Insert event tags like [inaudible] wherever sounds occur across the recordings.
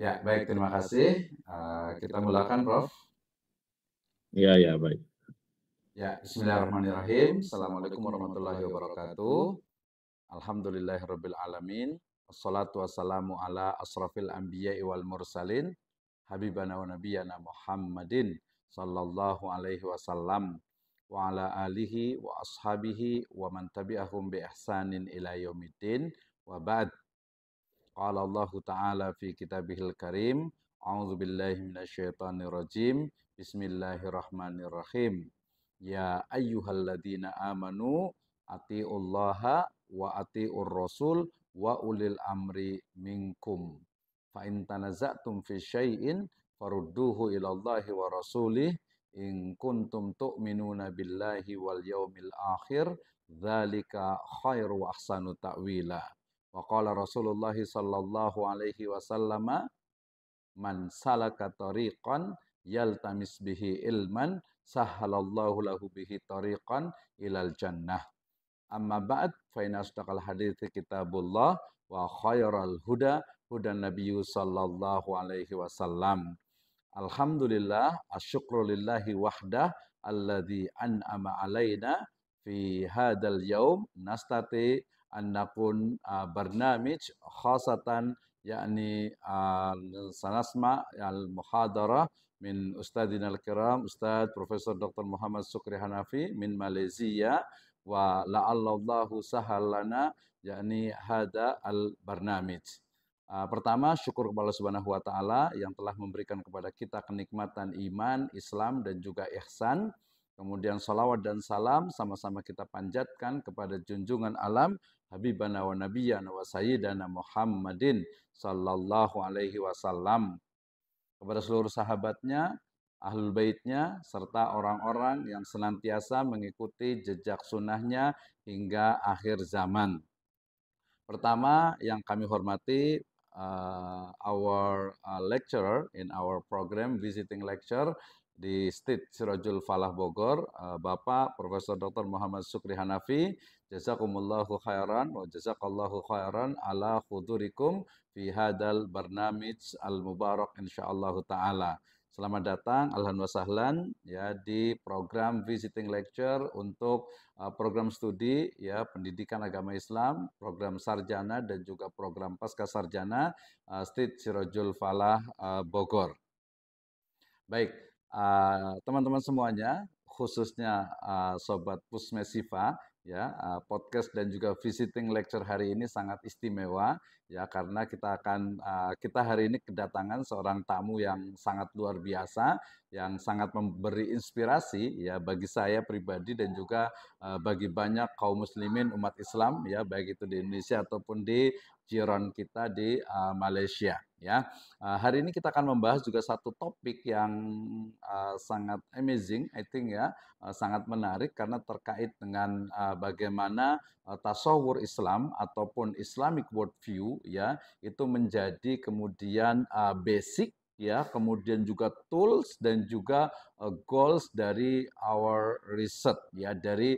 Ya, baik. Terima kasih. Uh, kita mulakan, Prof. Ya, ya, baik. Ya, Bismillahirrahmanirrahim. Assalamualaikum warahmatullahi wabarakatuh. Alhamdulillahirabbil alamin. wassalamu ala asrafil anbiya'i wal mursalin habibana wa nabiyana Muhammadin sallallahu alaihi wasallam wa ala alihi wa ashabihi wa man tabi'ahum bi ihsanin ila yaumiddin wa ba'd. Qala Allahu ta'ala fi kitabihil karim A'udhu billahi minasyaitanirajim Bismillahirrahmanirrahim Ya ayyuhalladzina amanu Ati'ullaha wa ati'ur rasul Wa ulil amri minkum Fa in tanaza'tum fi syai'in Farudduhu ila Allahi wa rasulih In kuntum tu'minuna billahi wal yaumil akhir Dhalika khairu ahsanu ta'wilah Wa qala Rasulullah sallallahu alaihi wasallam man salaka tariqan yaltamis bihi ilman sahhalallahu lahu bihi tariqan ilal jannah. Amma ba'd fa inna astaqal hadits kitabullah wa khairal huda huda Nabi sallallahu alaihi wasallam. Alhamdulillah asyukru lillahi wahdah alladhi an'ama alaina fi hadal yaum nastati أن نكون برنامج خاصة يعني سنسمع المحاضرة من أستاذنا الكرام أستاذ بروفيسور دكتور محمد سكري هنافي من ماليزيا ولعل الله سهل لنا yakni hada al barnamij. Uh, pertama, syukur kepada Allah Subhanahu wa taala yang telah memberikan kepada kita kenikmatan iman, Islam dan juga ihsan. Kemudian salawat dan salam sama-sama kita panjatkan kepada junjungan alam habibana wa nabiyana wa sayyidana Muhammadin sallallahu alaihi wasallam kepada seluruh sahabatnya, ahlul baitnya, serta orang-orang yang senantiasa mengikuti jejak sunnahnya hingga akhir zaman. Pertama yang kami hormati uh, our uh, lecturer in our program visiting lecture di State Sirajul Falah Bogor, eh, Bapak Profesor Dr. Muhammad Sukri Hanafi. Jazakumullahu khairan wa jazakallahu khairan ala khudurikum fi hadal barnamij al-mubarak insyaallah ta'ala. Selamat datang, alhamdulillah sahlan ya di program visiting lecture untuk uh, program studi ya pendidikan agama Islam, program sarjana dan juga program pasca sarjana uh, State Sirajul Falah uh, Bogor. Baik, Ah, teman-teman uh, semuanya, khususnya uh, sobat Pusmesiva, ya uh, podcast dan juga visiting lecture hari ini sangat istimewa ya karena kita akan uh, kita hari ini kedatangan seorang tamu yang sangat luar biasa yang sangat memberi inspirasi ya bagi saya pribadi dan juga uh, bagi banyak kaum muslimin umat Islam ya baik itu di Indonesia ataupun di jiran kita di uh, Malaysia ya. Ah, hari ini kita akan membahas juga satu topik yang ah, sangat amazing, I think ya, ah, sangat menarik karena terkait dengan bagaimana uh, tasawur Islam ataupun Islamic worldview ya itu menjadi kemudian basic ya, kemudian juga tools dan juga goals dari our research ya dari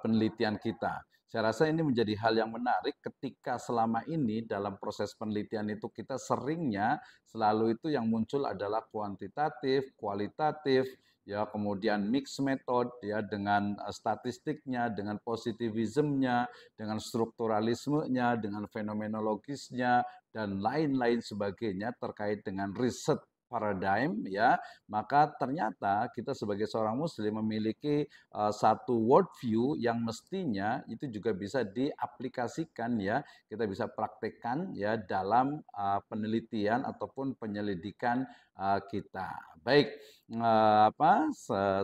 penelitian kita. Saya rasa ini menjadi hal yang menarik ketika selama ini dalam proses penelitian itu kita seringnya selalu itu yang muncul adalah kuantitatif, kualitatif, ya kemudian mix method ya dengan eh, statistiknya, dengan positivismnya, dengan strukturalismenya, dengan fenomenologisnya dan lain-lain sebagainya terkait dengan riset paradigm ya maka ternyata kita sebagai seorang muslim memiliki uh, satu view yang mestinya itu juga bisa diaplikasikan ya kita bisa praktekkan ya dalam uh, penelitian ataupun penyelidikan uh, kita baik uh, apa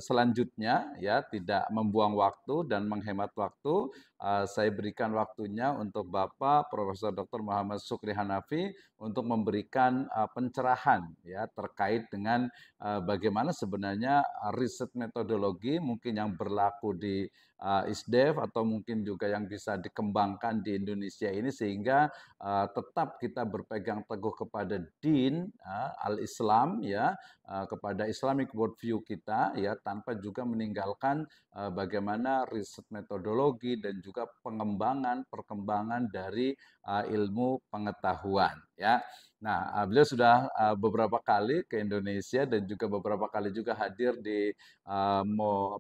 selanjutnya ya tidak membuang waktu dan menghemat waktu Eh, saya berikan waktunya untuk Bapak Profesor Dr. Muhammad Sukri Hanafi untuk memberikan eh, pencerahan ya terkait dengan eh, bagaimana sebenarnya riset metodologi mungkin yang berlaku di uh, eh, ISDEF atau mungkin juga yang bisa dikembangkan di Indonesia ini sehingga uh, tetap kita berpegang teguh kepada din uh, eh, al-Islam ya uh, kepada Islamic worldview kita ya tanpa juga meninggalkan uh, bagaimana riset metodologi dan juga pengembangan perkembangan dari uh, ilmu pengetahuan ya. Nah, ah, beliau sudah ah, beberapa kali ke Indonesia dan juga beberapa kali juga hadir di ah,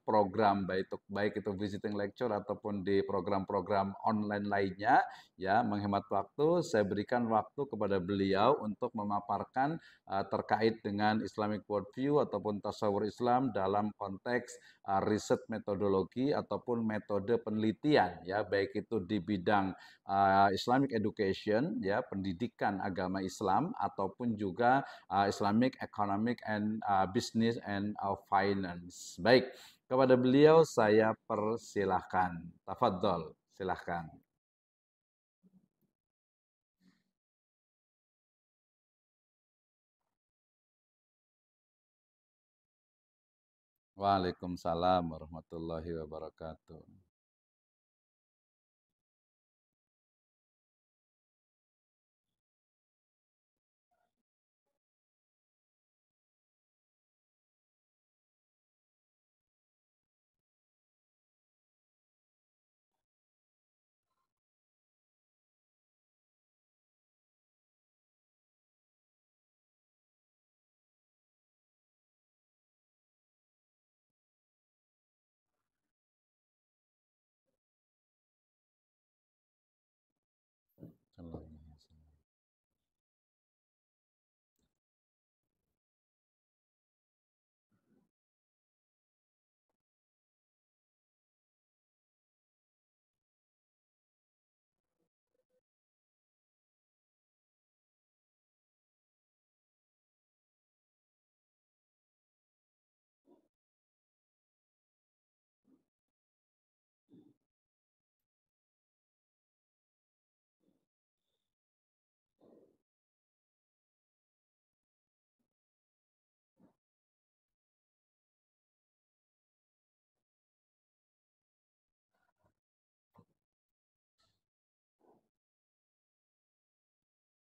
program baik itu baik itu visiting lecture ataupun di program-program online lainnya ya menghemat waktu saya berikan waktu kepada beliau untuk memaparkan terkait dengan Islamic worldview ataupun tasawur Islam dalam konteks riset metodologi ataupun metode penelitian ya baik itu di bidang Islamic education ya pendidikan agama Islam Islam ataupun juga uh, Islamic Economic and uh, Business and uh, Finance. Baik, kepada beliau saya persilahkan. Tafadol, silahkan. Waalaikumsalam warahmatullahi wabarakatuh.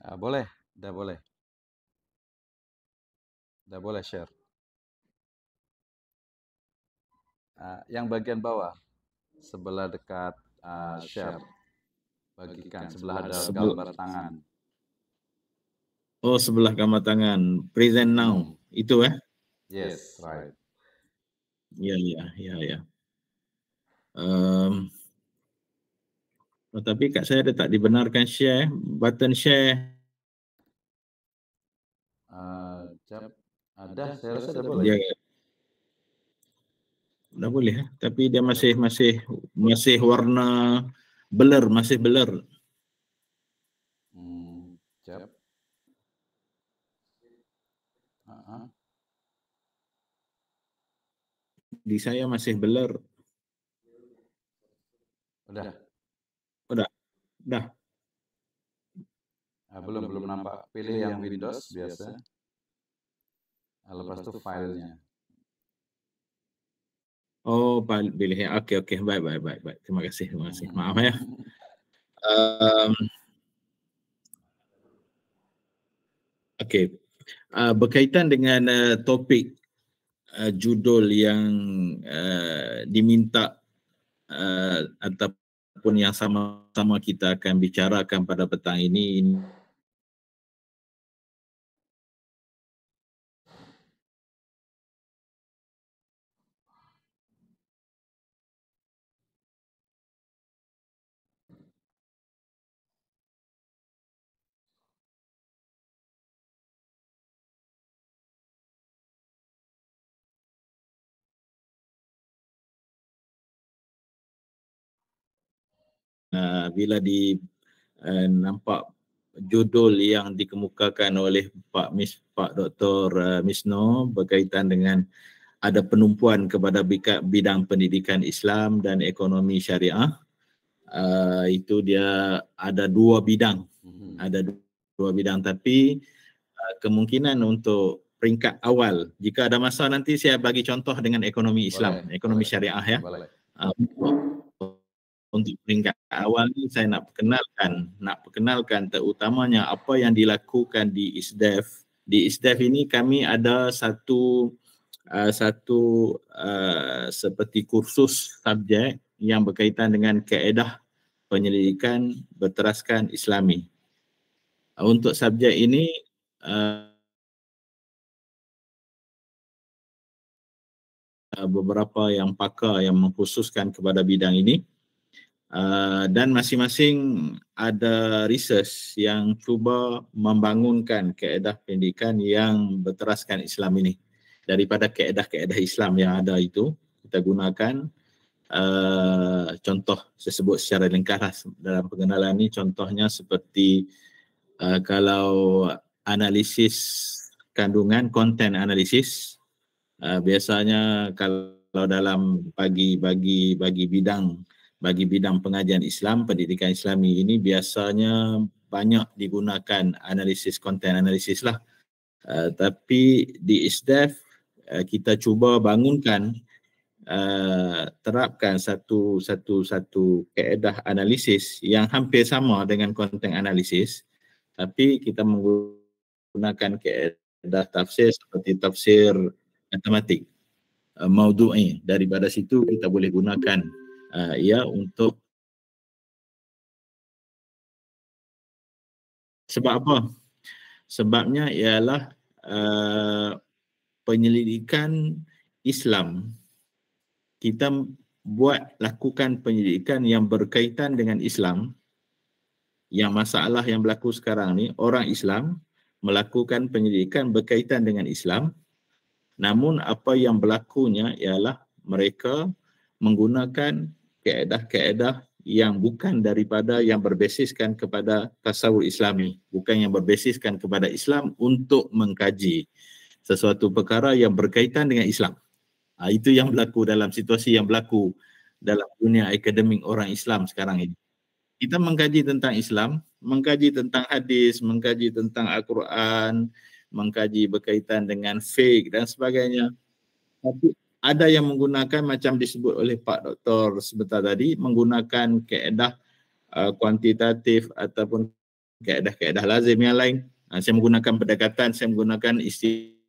Nah, boleh, udah boleh. Udah boleh share. Uh, yang bagian bawah, sebelah dekat uh, share. Bagikan, sebelah ada gambar tangan. Oh, sebelah gambar tangan. Present now. Hmm. Itu ya? Eh? Yes, right. Ya, ya, ya, ya. Um, Oh, tapi kat saya dia tak dibenarkan share button share uh, jap. ada saya rasa dah boleh ya. dah boleh eh? tapi dia masih masih masih warna blur masih blur hmm, di saya masih blur. Udah. Dah. Nah, belum belum nampak. Pilih yang Windows biasa. Nah, lepas tu filenya. Oh, pilih. Ya. Okey, okey. bye bye bye bye, Terima kasih, terima kasih. Hmm. Maaf ya. [laughs] Um, okey. Uh, berkaitan dengan uh, topik uh, judul yang uh, diminta uh, atau ataupun yang sama-sama kita akan bicarakan pada petang ini, ini Ah, bila di eh, nampak judul yang dikemukakan oleh Pak Miss Pak Dr uh, eh, Misno berkaitan dengan ada penumpuan kepada bidang pendidikan Islam dan ekonomi syariah ah, itu dia ada dua bidang hmm. ada dua bidang tapi ah, kemungkinan untuk peringkat awal jika ada masa nanti saya bagi contoh dengan ekonomi Islam Boleh. ekonomi syariah ya Boleh untuk peringkat awal ni saya nak perkenalkan nak perkenalkan terutamanya apa yang dilakukan di ISDEF di ISDEF ini kami ada satu uh, satu uh, seperti kursus subjek yang berkaitan dengan kaedah penyelidikan berteraskan islami untuk subjek ini uh, beberapa yang pakar yang mengkhususkan kepada bidang ini Uh, dan masing-masing ada research yang cuba membangunkan keedah pendidikan yang berteraskan Islam ini. Daripada keedah-keedah Islam yang ada itu, kita gunakan uh, contoh saya sebut secara lengkap lah. dalam pengenalan ini contohnya seperti uh, kalau analisis kandungan, konten analisis, uh, biasanya kalau dalam bagi-bagi bagi bidang bagi bidang pengajian Islam, pendidikan Islami ini biasanya banyak digunakan analisis konten analisis lah. Uh, tapi di ISDEF uh, kita cuba bangunkan uh, terapkan satu satu satu keedah analisis yang hampir sama dengan konten analisis tapi kita menggunakan keedah tafsir seperti tafsir matematik uh, maudu'i daripada situ kita boleh gunakan uh, ya untuk sebab apa? Sebabnya ialah uh, penyelidikan Islam kita buat lakukan penyelidikan yang berkaitan dengan Islam yang masalah yang berlaku sekarang ni orang Islam melakukan penyelidikan berkaitan dengan Islam namun apa yang berlakunya ialah mereka menggunakan kaedah-kaedah yang bukan daripada yang berbasiskan kepada tasawur islami bukan yang berbasiskan kepada Islam untuk mengkaji sesuatu perkara yang berkaitan dengan Islam ha, itu yang berlaku dalam situasi yang berlaku dalam dunia akademik orang Islam sekarang ini kita mengkaji tentang Islam mengkaji tentang hadis mengkaji tentang Al-Quran mengkaji berkaitan dengan fake dan sebagainya tapi ada yang menggunakan macam disebut oleh Pak Doktor sebentar tadi menggunakan keedah uh, kuantitatif ataupun keedah-keedah lazim yang lain. Uh, saya menggunakan pendekatan, saya menggunakan istilah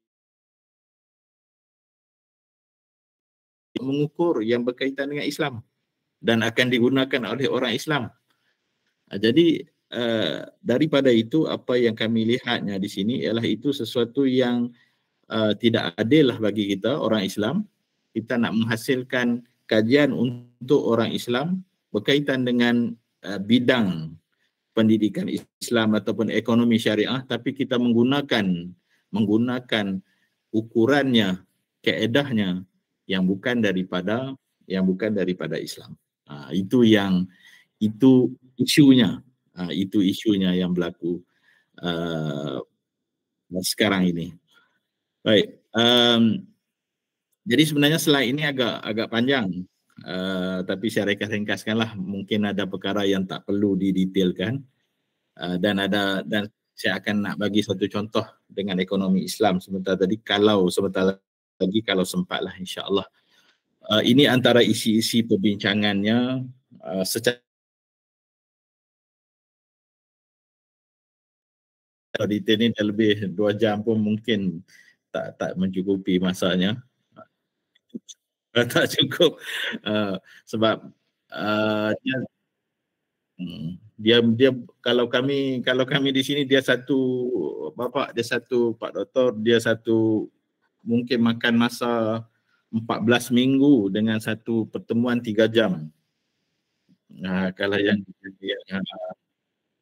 mengukur yang berkaitan dengan Islam dan akan digunakan oleh orang Islam. Uh, jadi uh, daripada itu apa yang kami lihatnya di sini ialah itu sesuatu yang uh, tidak adil lah bagi kita orang Islam kita nak menghasilkan kajian untuk orang Islam berkaitan dengan uh, bidang pendidikan Islam ataupun ekonomi syariah tapi kita menggunakan menggunakan ukurannya keedahnya yang bukan daripada yang bukan daripada Islam. Ha, itu yang itu isunya. Ha, itu isunya yang berlaku uh, sekarang ini. Baik, um, jadi sebenarnya slide ini agak agak panjang. Uh, tapi saya ringkas-ringkaskanlah mungkin ada perkara yang tak perlu didetailkan uh, dan ada dan saya akan nak bagi satu contoh dengan ekonomi Islam sebentar tadi kalau sebentar lagi kalau sempatlah insyaallah uh, ini antara isi-isi perbincangannya uh, secara detail ini dah lebih dua jam pun mungkin tak tak mencukupi masanya [laughs] tak cukup uh, sebab uh, dia, hmm, dia dia kalau kami kalau kami di sini dia satu bapak dia satu pak doktor dia satu mungkin makan masa 14 minggu dengan satu pertemuan 3 jam. Nah, uh, kalau yang yang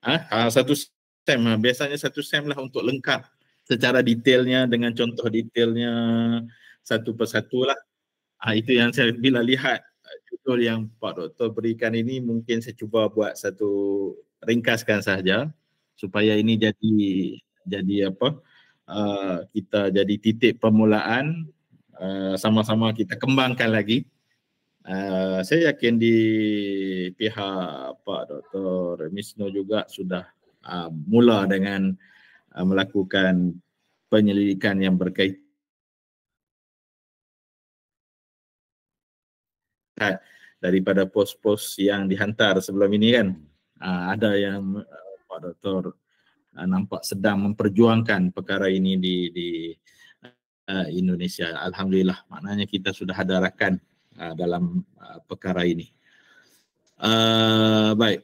uh, uh, satu sem uh, biasanya satu sem lah untuk lengkap secara detailnya dengan contoh detailnya satu persatulah Ha, itu yang saya bila lihat judul ah, yang Pak Doktor berikan ini mungkin saya cuba buat satu ringkaskan sahaja supaya ini jadi jadi apa uh, kita jadi titik permulaan uh, sama-sama kita kembangkan lagi Uh, saya yakin di pihak Pak Doktor Misno juga sudah uh, mula dengan uh, melakukan penyelidikan yang berkaitan lihat daripada pos-pos yang dihantar sebelum ini kan uh, ada yang uh, Pak Doktor uh, nampak sedang memperjuangkan perkara ini di di uh, Indonesia alhamdulillah maknanya kita sudah ada uh, dalam uh, perkara ini uh, baik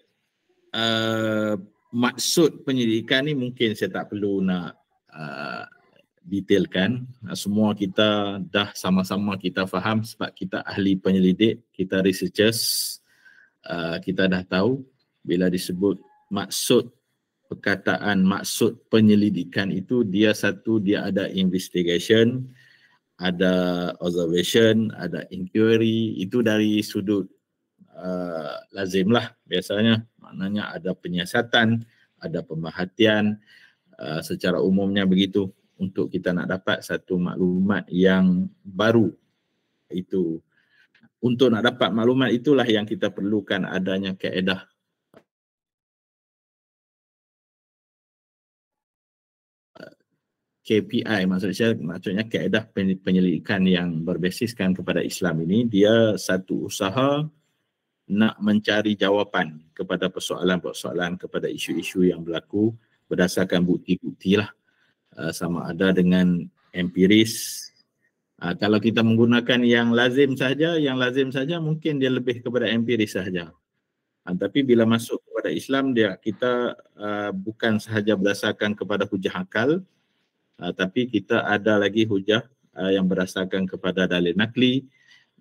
uh, maksud penyidikan ni mungkin saya tak perlu nak uh, detailkan. Semua kita dah sama-sama kita faham sebab kita ahli penyelidik, kita researchers, ah, kita dah tahu bila disebut maksud perkataan maksud penyelidikan itu dia satu dia ada investigation, ada observation, ada inquiry itu dari sudut uh, lazim lah biasanya maknanya ada penyiasatan, ada pemerhatian uh, ah, secara umumnya begitu untuk kita nak dapat satu maklumat yang baru itu untuk nak dapat maklumat itulah yang kita perlukan adanya kaedah KPI maksud maksudnya kaedah penyelidikan yang berbasiskan kepada Islam ini dia satu usaha nak mencari jawapan kepada persoalan-persoalan kepada isu-isu yang berlaku berdasarkan bukti-bukti lah. Eh, sama ada dengan empiris. Uh, kalau kita menggunakan yang lazim saja, yang lazim saja mungkin dia lebih kepada empiris saja. Uh, tapi bila masuk kepada Islam dia kita uh, bukan sahaja berdasarkan kepada hujah akal uh, tapi kita ada lagi hujah uh, yang berdasarkan kepada dalil nakli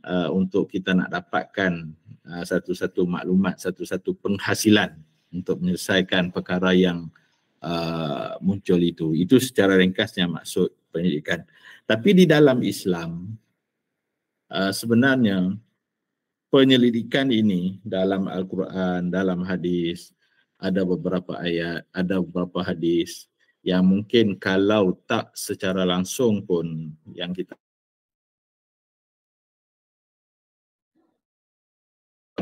uh, untuk kita nak dapatkan satu-satu maklumat, satu-satu penghasilan untuk menyelesaikan perkara yang Uh, muncul itu. Itu secara ringkasnya maksud pendidikan. Tapi di dalam Islam uh, sebenarnya penyelidikan ini dalam Al-Quran, dalam hadis ada beberapa ayat, ada beberapa hadis yang mungkin kalau tak secara langsung pun yang kita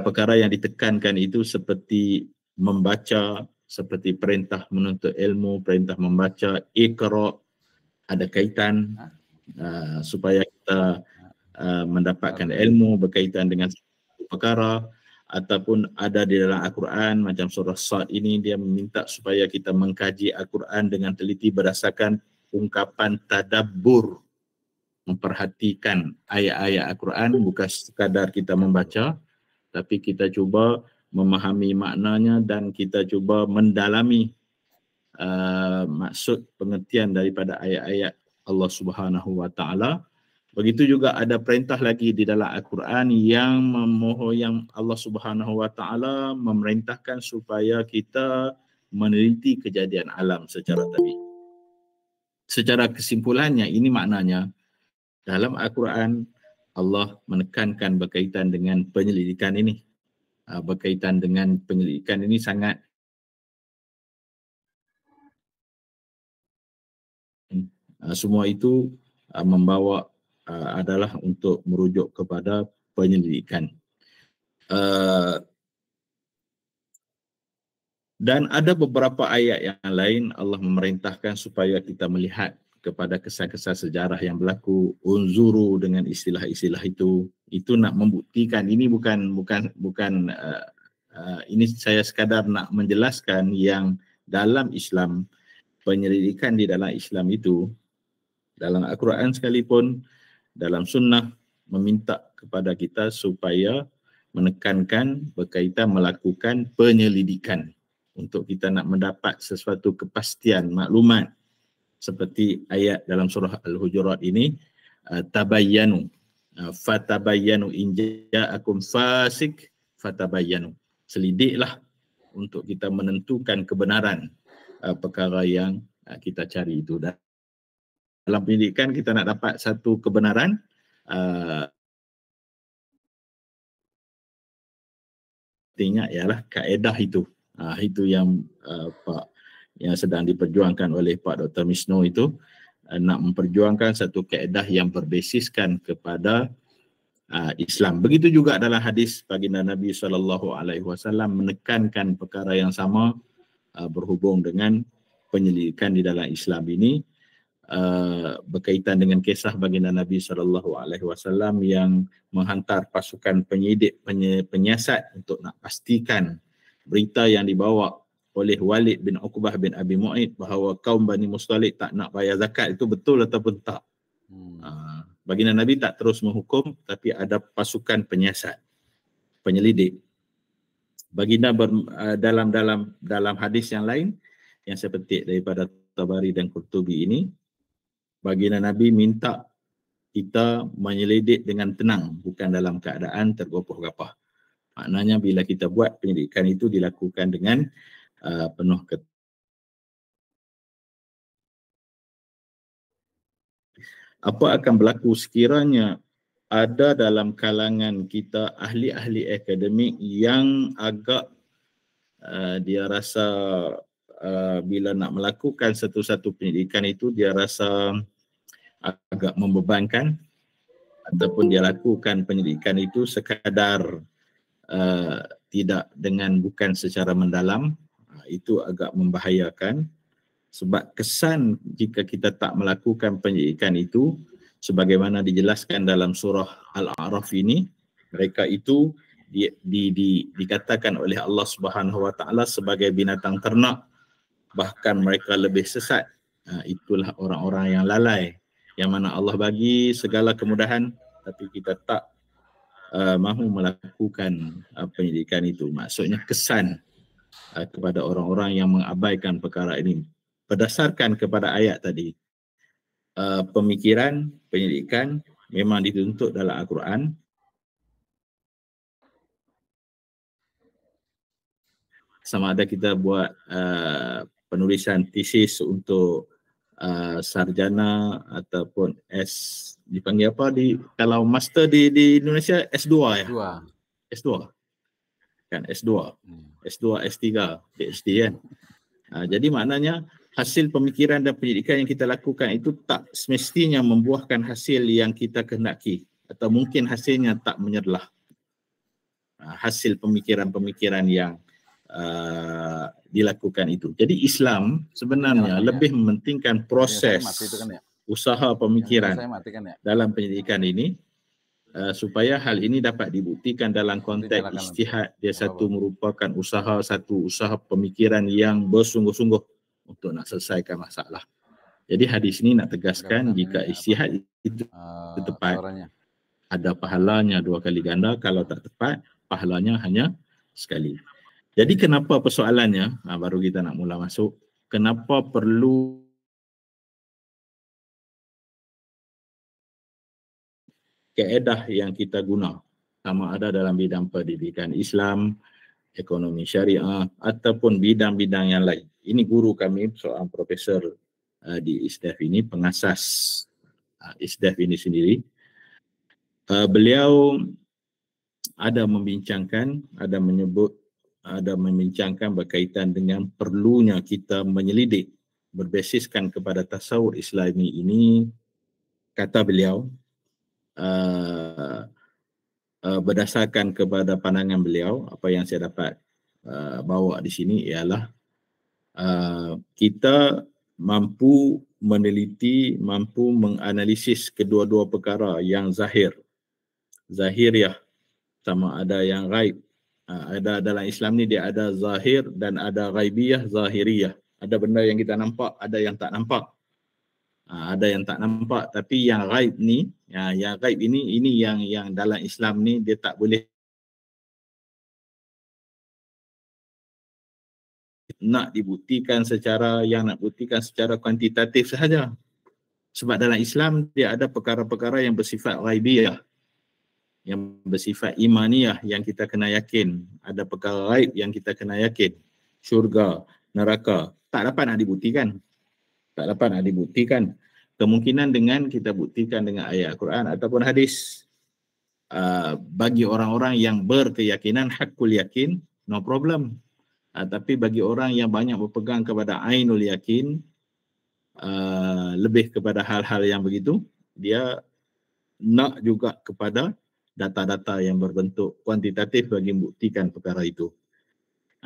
perkara yang ditekankan itu seperti membaca seperti perintah menuntut ilmu, perintah membaca, ikhra ada kaitan uh, supaya kita uh, mendapatkan ilmu berkaitan dengan perkara ataupun ada di dalam Al-Quran macam surah Sa'ad ini dia meminta supaya kita mengkaji Al-Quran dengan teliti berdasarkan ungkapan tadabbur memperhatikan ayat-ayat Al-Quran bukan sekadar kita membaca tapi kita cuba memahami maknanya dan kita cuba mendalami uh, maksud pengertian daripada ayat-ayat Allah Subhanahu Wa Taala. Begitu juga ada perintah lagi di dalam Al-Quran yang memohon yang Allah Subhanahu Wa Taala memerintahkan supaya kita meneliti kejadian alam secara tadi. Secara kesimpulannya ini maknanya dalam Al-Quran Allah menekankan berkaitan dengan penyelidikan ini uh, berkaitan dengan penyelidikan ini sangat uh, semua itu uh, membawa uh, adalah untuk merujuk kepada penyelidikan uh, dan ada beberapa ayat yang lain Allah memerintahkan supaya kita melihat kepada kesan-kesan sejarah yang berlaku unzuru dengan istilah-istilah itu itu nak membuktikan ini bukan bukan bukan uh, uh, ini saya sekadar nak menjelaskan yang dalam Islam penyelidikan di dalam Islam itu dalam Al-Quran sekalipun dalam sunnah meminta kepada kita supaya menekankan berkaitan melakukan penyelidikan untuk kita nak mendapat sesuatu kepastian maklumat seperti ayat dalam surah Al-Hujurat ini ah, tabayyanu ah, fatabayyanu in ja'akum fasik fatabayyanu selidiklah untuk kita menentukan kebenaran ah, perkara yang kita cari itu dan dalam pendidikan kita nak dapat satu kebenaran artinya ialah kaedah itu itu yang Pak yang sedang diperjuangkan oleh Pak Dr. Misno itu uh, nak memperjuangkan satu kaedah yang berbasiskan kepada uh, Islam. Begitu juga dalam hadis baginda Nabi sallallahu alaihi wasallam menekankan perkara yang sama uh, berhubung dengan penyelidikan di dalam Islam ini Uh, berkaitan dengan kisah baginda Nabi sallallahu alaihi wasallam yang menghantar pasukan penyidik penyiasat untuk nak pastikan berita yang dibawa oleh Walid bin Uqbah bin Abi Mu'id bahawa kaum Bani Mustalik tak nak bayar zakat itu betul ataupun tak. Hmm. Ah, baginda Nabi tak terus menghukum tapi ada pasukan penyiasat, penyelidik. Baginda ber, ah, dalam dalam dalam hadis yang lain yang saya petik daripada Tabari dan Qurtubi ini, baginda Nabi minta kita menyelidik dengan tenang bukan dalam keadaan tergopoh-gapah. Maknanya bila kita buat penyelidikan itu dilakukan dengan uh, penuh ke Apa akan berlaku sekiranya ada dalam kalangan kita ahli-ahli akademik yang agak uh, dia rasa uh, bila nak melakukan satu-satu penyelidikan itu dia rasa agak membebankan ataupun dia lakukan penyelidikan itu sekadar uh, tidak dengan bukan secara mendalam itu agak membahayakan sebab kesan jika kita tak melakukan penyidikan itu sebagaimana dijelaskan dalam surah Al-A'raf ini mereka itu di, di, di, dikatakan oleh Allah Subhanahu Wa sebagai binatang ternak bahkan mereka lebih sesat ha, itulah orang-orang yang lalai yang mana Allah bagi segala kemudahan tapi kita tak uh, mahu melakukan uh, penyidikan itu maksudnya kesan Eh, kepada orang-orang yang mengabaikan perkara ini berdasarkan kepada ayat tadi eh, pemikiran penyelidikan memang dituntut dalam al-Quran sama ada kita buat eh, penulisan tesis untuk sarjana ataupun S dipanggil apa di kalau master di di Indonesia S2 ya S2 S2 kan S2 S2 S3 PhD kan ha, jadi maknanya hasil pemikiran dan penyelidikan yang kita lakukan itu tak semestinya membuahkan hasil yang kita kehendaki atau mungkin hasilnya tak menyerlah ha, hasil pemikiran-pemikiran yang uh, dilakukan itu jadi Islam sebenarnya ya, lebih ya. mementingkan proses ya, usaha pemikiran ya, ya. dalam penyelidikan ini Eh, supaya hal ini dapat dibuktikan dalam konteks istihad dia satu merupakan usaha satu usaha pemikiran yang bersungguh-sungguh untuk nak selesaikan masalah. Jadi hadis ini nak tegaskan jika istihad eh, itu eh, tepat ada pahalanya dua kali ganda kalau tak tepat pahalanya hanya sekali. Jadi hmm. kenapa persoalannya ah, baru kita nak mula masuk kenapa perlu Keedah yang kita guna sama ada dalam bidang pendidikan Islam, ekonomi syariah ataupun bidang-bidang yang lain. Ini guru kami seorang profesor uh, di ISDEF ini, pengasas uh, ISDEF ini sendiri. Uh, beliau ada membincangkan, ada menyebut, ada membincangkan berkaitan dengan perlunya kita menyelidik berbasiskan kepada tasawuf Islami ini kata beliau uh, uh, berdasarkan kepada pandangan beliau apa yang saya dapat uh, bawa di sini ialah uh, kita mampu meneliti mampu menganalisis kedua-dua perkara yang zahir zahir ya, sama ada yang ghaib ada dalam Islam ni dia ada zahir dan ada ghaibiyah zahiriyah ada benda yang kita nampak ada yang tak nampak ada yang tak nampak tapi yang raib ni ya yang gaib ini ini yang yang dalam Islam ni dia tak boleh nak dibuktikan secara yang nak buktikan secara kuantitatif sahaja sebab dalam Islam dia ada perkara-perkara yang bersifat ghaibiyah yang bersifat imaniyah yang kita kena yakin ada perkara ghaib yang kita kena yakin syurga neraka tak dapat nak dibuktikan tak dapat nak dibuktikan kemungkinan dengan kita buktikan dengan ayat Al-Quran ataupun hadis uh, bagi orang-orang yang berkeyakinan hakul yakin no problem uh, tapi bagi orang yang banyak berpegang kepada ainul yakin uh, lebih kepada hal-hal yang begitu dia nak juga kepada data-data yang berbentuk kuantitatif bagi membuktikan perkara itu.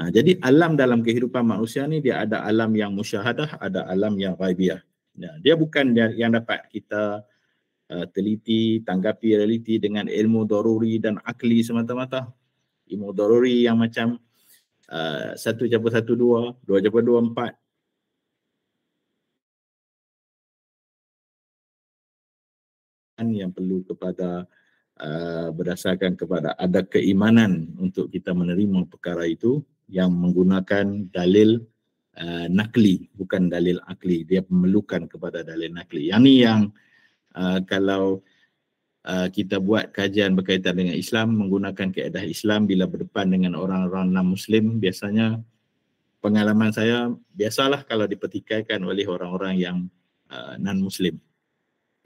Ha, jadi alam dalam kehidupan manusia ni dia ada alam yang musyahadah, ada alam yang raibiyah. Nah, dia bukan yang dapat kita uh, teliti, tanggapi realiti dengan ilmu daruri dan akli semata-mata. Ilmu daruri yang macam uh, satu jumpa satu dua, dua jumpa dua empat. Yang perlu kepada uh, berdasarkan kepada ada keimanan untuk kita menerima perkara itu yang menggunakan dalil uh, nakli bukan dalil akli dia memerlukan kepada dalil nakli yang ni yang uh, kalau uh, kita buat kajian berkaitan dengan Islam menggunakan keadaan Islam bila berdepan dengan orang-orang non-muslim biasanya pengalaman saya biasalah kalau dipertikaikan oleh orang-orang yang uh, non-muslim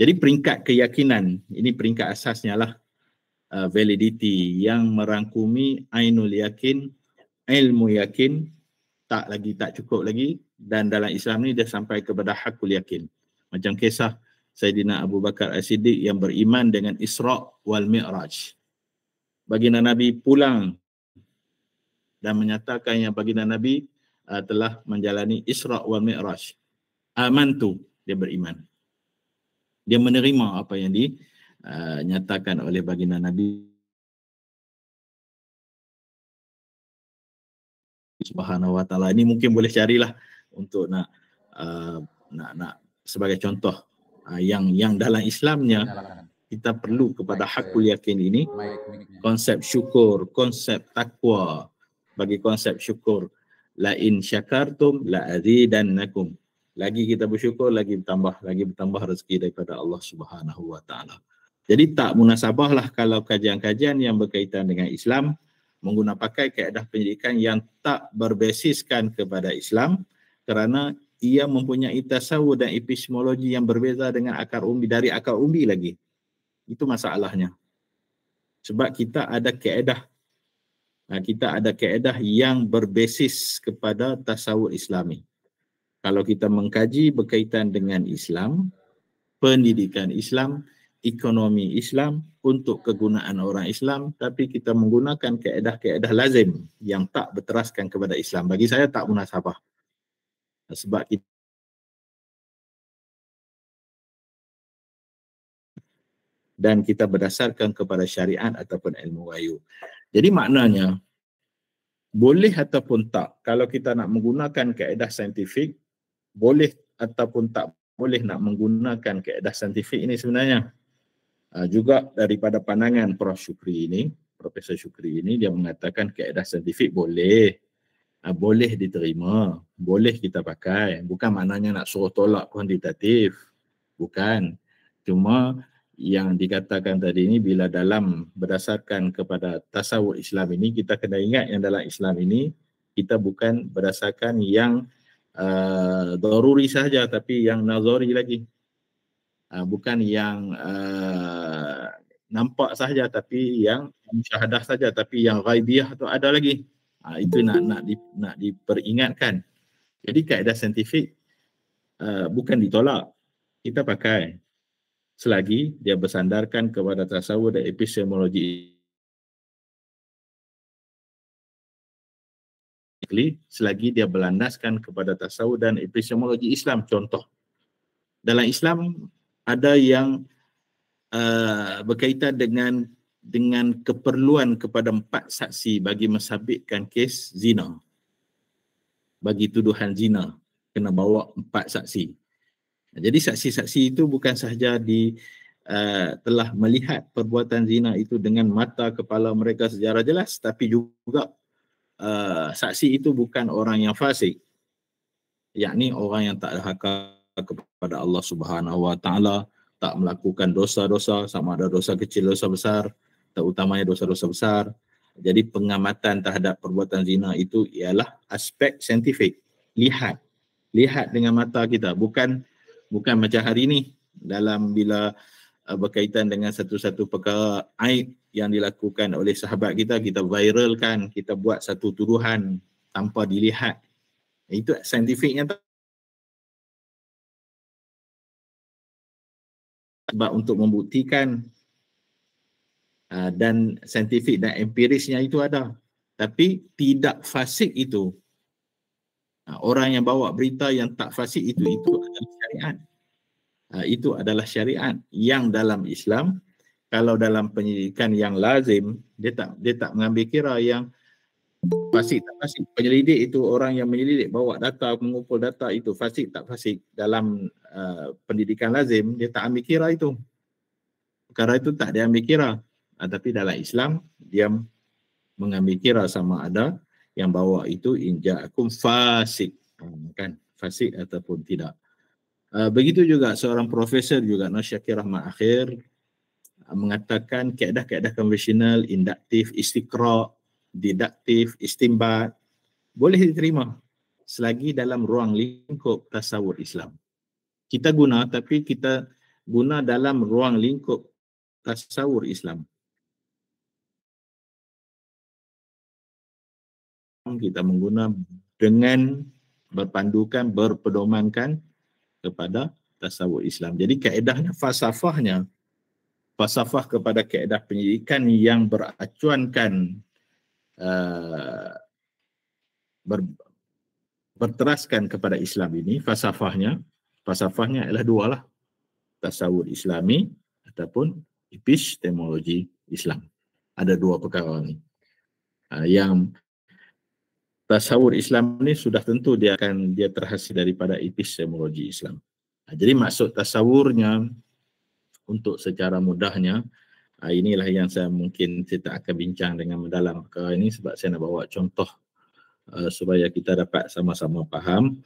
jadi peringkat keyakinan ini peringkat asasnya lah uh, validity yang merangkumi ainul yakin ilmu yakin tak lagi tak cukup lagi dan dalam Islam ni dia sampai kepada hakul yakin. Macam kisah Sayyidina Abu Bakar As-Siddiq yang beriman dengan Isra' wal Mi'raj. Baginda Nabi pulang dan menyatakan yang baginda Nabi uh, telah menjalani Isra' wal Mi'raj. Aman tu dia beriman. Dia menerima apa yang dinyatakan uh, oleh baginda Nabi Subhanahu Wa Taala. Ini mungkin boleh carilah untuk nak uh, nak nak sebagai contoh uh, yang yang dalam Islamnya kita perlu kepada hakul yakin ini konsep syukur, konsep takwa bagi konsep syukur la in syakartum la azidannakum lagi kita bersyukur lagi bertambah lagi bertambah rezeki daripada Allah Subhanahu wa taala jadi tak munasabahlah kalau kajian-kajian yang berkaitan dengan Islam Menggunakan pakai kaedah penyidikan yang tak berbasiskan kepada Islam kerana ia mempunyai tasawuf dan epistemologi yang berbeza dengan akar umbi dari akar umbi lagi. Itu masalahnya. Sebab kita ada kaedah ha, kita ada kaedah yang berbasis kepada tasawuf islami. Kalau kita mengkaji berkaitan dengan Islam, pendidikan Islam, ekonomi Islam untuk kegunaan orang Islam tapi kita menggunakan kaedah-kaedah lazim yang tak berteraskan kepada Islam. Bagi saya tak munasabah. Sebab kita dan kita berdasarkan kepada syariat ataupun ilmu wayu. Jadi maknanya boleh ataupun tak kalau kita nak menggunakan kaedah saintifik boleh ataupun tak boleh nak menggunakan kaedah saintifik ini sebenarnya uh, juga daripada pandangan Prof Syukri ini, Profesor Syukri ini dia mengatakan kaedah saintifik boleh uh, boleh diterima, boleh kita pakai, bukan maknanya nak suruh tolak kuantitatif. Bukan. Cuma yang dikatakan tadi ini bila dalam berdasarkan kepada tasawuf Islam ini kita kena ingat yang dalam Islam ini kita bukan berdasarkan yang uh, daruri saja tapi yang nazori lagi uh, bukan yang uh, nampak saja tapi yang syahadah saja tapi yang ghaibiyah tu ada lagi uh, itu nak nak di, nak diperingatkan jadi kaedah saintifik uh, bukan ditolak kita pakai selagi dia bersandarkan kepada tasawuf dan epistemologi selagi dia berlandaskan kepada tasawuf dan epistemologi Islam contoh dalam Islam ada yang uh, berkaitan dengan dengan keperluan kepada empat saksi bagi mensabitkan kes zina bagi tuduhan zina kena bawa empat saksi jadi saksi-saksi itu bukan sahaja di uh, telah melihat perbuatan zina itu dengan mata kepala mereka secara jelas tapi juga uh, saksi itu bukan orang yang fasik yakni orang yang tak ada hakam kepada Allah Subhanahu Wa Taala tak melakukan dosa-dosa sama ada dosa kecil dosa besar terutamanya dosa-dosa besar jadi pengamatan terhadap perbuatan zina itu ialah aspek saintifik lihat lihat dengan mata kita bukan bukan macam hari ini dalam bila uh, berkaitan dengan satu-satu perkara aib yang dilakukan oleh sahabat kita kita viralkan kita buat satu tuduhan tanpa dilihat itu saintifiknya tak sebab untuk membuktikan uh, dan saintifik dan empirisnya itu ada. Tapi tidak fasik itu. Uh, orang yang bawa berita yang tak fasik itu, itu adalah syariat. Uh, itu adalah syariat yang dalam Islam kalau dalam penyidikan yang lazim dia tak dia tak mengambil kira yang fasik tak fasik penyelidik itu orang yang menyelidik bawa data mengumpul data itu fasik tak fasik dalam uh, pendidikan lazim dia tak ambil kira itu perkara itu tak dia ambil kira uh, tapi dalam Islam dia mengambil kira sama ada yang bawa itu injakum fasik ah, kan fasik ataupun tidak uh, begitu juga seorang profesor juga Nasyakir Rahmat Akhir uh, mengatakan kaedah-kaedah konvensional induktif istiqra deduktif, istimbat boleh diterima selagi dalam ruang lingkup tasawur Islam. Kita guna tapi kita guna dalam ruang lingkup tasawur Islam. Kita mengguna dengan berpandukan, berpedomankan kepada tasawur Islam. Jadi kaedahnya, falsafahnya, falsafah kepada kaedah penyidikan yang beracuankan Eh, ber, berteraskan kepada Islam ini fasafahnya fasafahnya adalah dua lah tasawur Islami ataupun epistemologi Islam ada dua perkara ni ha, yang tasawur Islam ini sudah tentu dia akan dia terhasil daripada epistemologi Islam ha, jadi maksud tasawurnya untuk secara mudahnya uh, inilah yang saya mungkin saya tak akan bincang dengan mendalam perkara ini sebab saya nak bawa contoh uh, supaya kita dapat sama-sama faham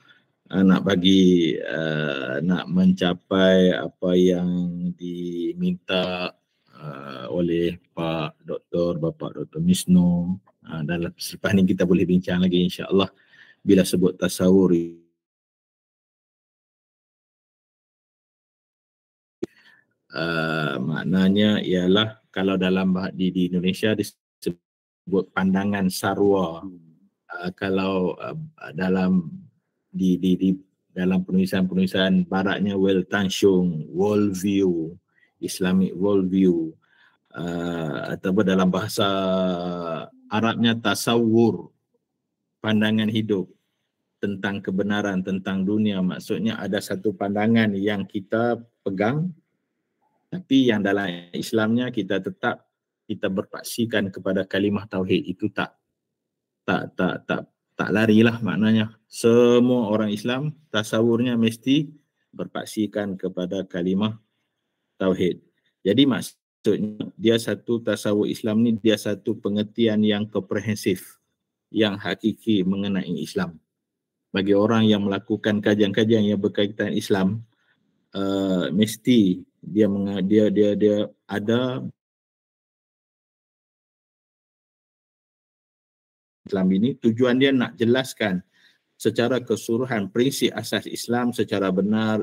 uh, nak bagi uh, nak mencapai apa yang diminta uh, oleh Pak Doktor, Bapak Doktor Misno uh, dan selepas ini kita boleh bincang lagi Insya Allah bila sebut tasawuri Eh, maknanya ialah kalau dalam di, di Indonesia disebut pandangan sarwa uh, eh, kalau uh, dalam di, di, di dalam penulisan-penulisan baratnya well tanshung world view islamic world view uh, atau dalam bahasa Arabnya tasawur pandangan hidup tentang kebenaran tentang dunia maksudnya ada satu pandangan yang kita pegang tapi yang dalam Islamnya kita tetap kita berpaksikan kepada kalimah tauhid itu tak tak tak tak tak larilah maknanya semua orang Islam tasawurnya mesti berpaksikan kepada kalimah tauhid. Jadi maksudnya dia satu tasawur Islam ni dia satu pengertian yang komprehensif yang hakiki mengenai Islam. Bagi orang yang melakukan kajian-kajian yang berkaitan Islam uh, mesti dia meng, dia dia dia ada Islam ini tujuan dia nak jelaskan secara keseluruhan prinsip asas Islam secara benar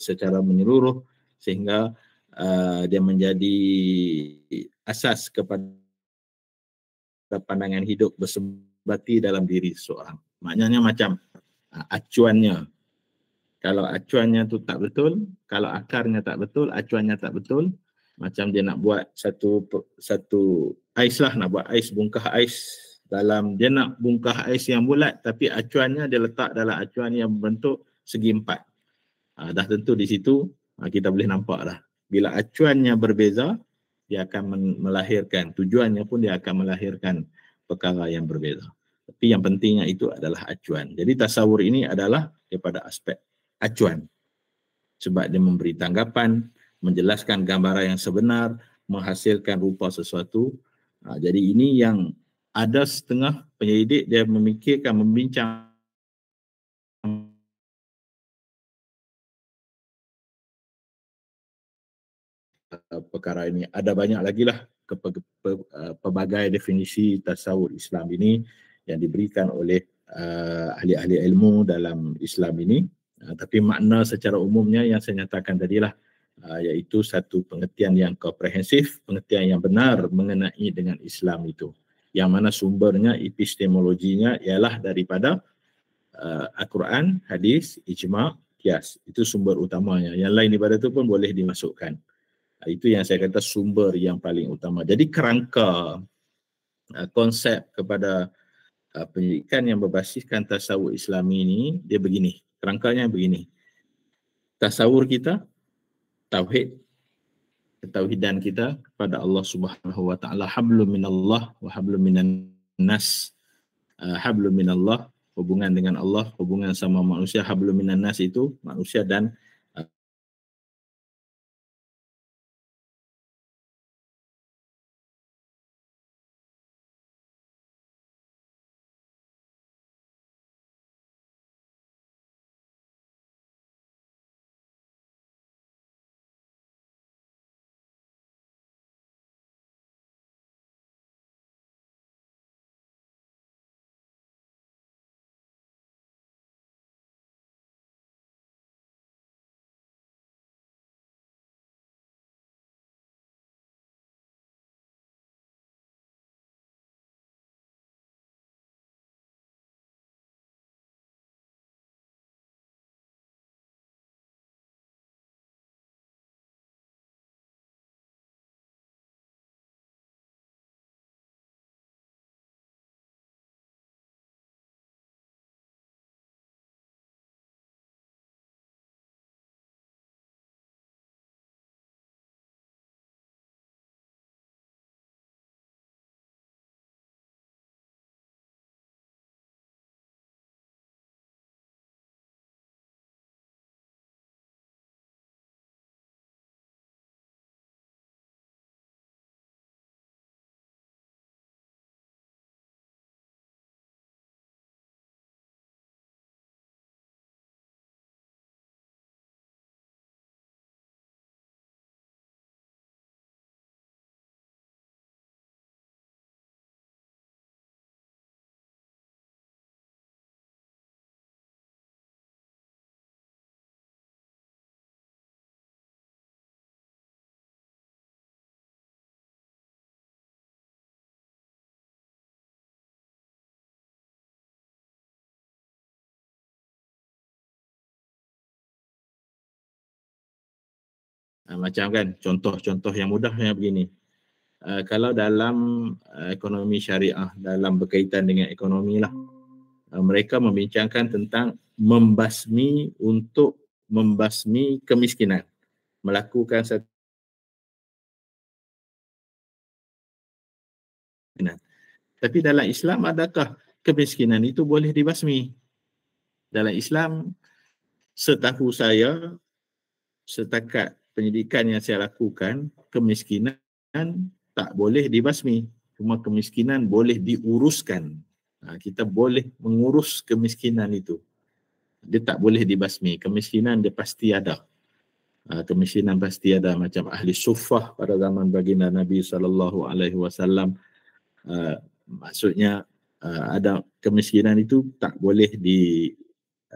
secara menyeluruh sehingga uh, dia menjadi asas kepada pandangan hidup bersebati dalam diri seorang maknanya macam uh, acuannya kalau acuannya tu tak betul, kalau akarnya tak betul, acuannya tak betul, macam dia nak buat satu satu ais lah, nak buat ais bungkah ais dalam dia nak bungkah ais yang bulat tapi acuannya dia letak dalam acuan yang bentuk segi empat. Ha, dah tentu di situ ha, kita boleh nampak lah. Bila acuannya berbeza, dia akan melahirkan, tujuannya pun dia akan melahirkan perkara yang berbeza. Tapi yang pentingnya itu adalah acuan. Jadi tasawur ini adalah daripada aspek acuan. Sebab dia memberi tanggapan, menjelaskan gambaran yang sebenar, menghasilkan rupa sesuatu. Ha, jadi ini yang ada setengah penyelidik dia memikirkan, membincang uh, perkara ini. Ada banyak lagi lah uh, pelbagai definisi tasawuf Islam ini yang diberikan oleh uh, ahli-ahli ilmu dalam Islam ini. Uh, tapi makna secara umumnya yang saya nyatakan tadilah uh, iaitu satu pengertian yang komprehensif, pengertian yang benar mengenai dengan Islam itu. Yang mana sumbernya, epistemologinya ialah daripada uh, Al-Quran, Hadis, Ijma' kias itu sumber utamanya yang lain daripada itu pun boleh dimasukkan itu yang saya kata sumber yang paling utama jadi kerangka konsep kepada pendidikan yang berbasiskan tasawuf Islam ini dia begini kerangkanya begini. Tasawur kita, tauhid, ketauhidan kita kepada Allah Subhanahu wa taala hablum minallah wa hablum minan nas uh, ah, hablum minallah hubungan dengan Allah hubungan sama manusia hablum minan nas itu manusia dan Ah, macam kan contoh-contoh yang mudah yang begini. Uh, kalau dalam uh, ekonomi syariah dalam berkaitan dengan ekonomi lah uh, mereka membincangkan tentang membasmi untuk membasmi kemiskinan melakukan satu Tapi dalam Islam adakah kemiskinan itu boleh dibasmi? Dalam Islam setahu saya setakat penyidikan yang saya lakukan, kemiskinan tak boleh dibasmi. Cuma kemiskinan boleh diuruskan. Ha, kita boleh mengurus kemiskinan itu. Dia tak boleh dibasmi. Kemiskinan dia pasti ada. Ha, kemiskinan pasti ada macam ahli sufah pada zaman baginda Nabi saw. alaihi ha, maksudnya uh, ada kemiskinan itu tak boleh di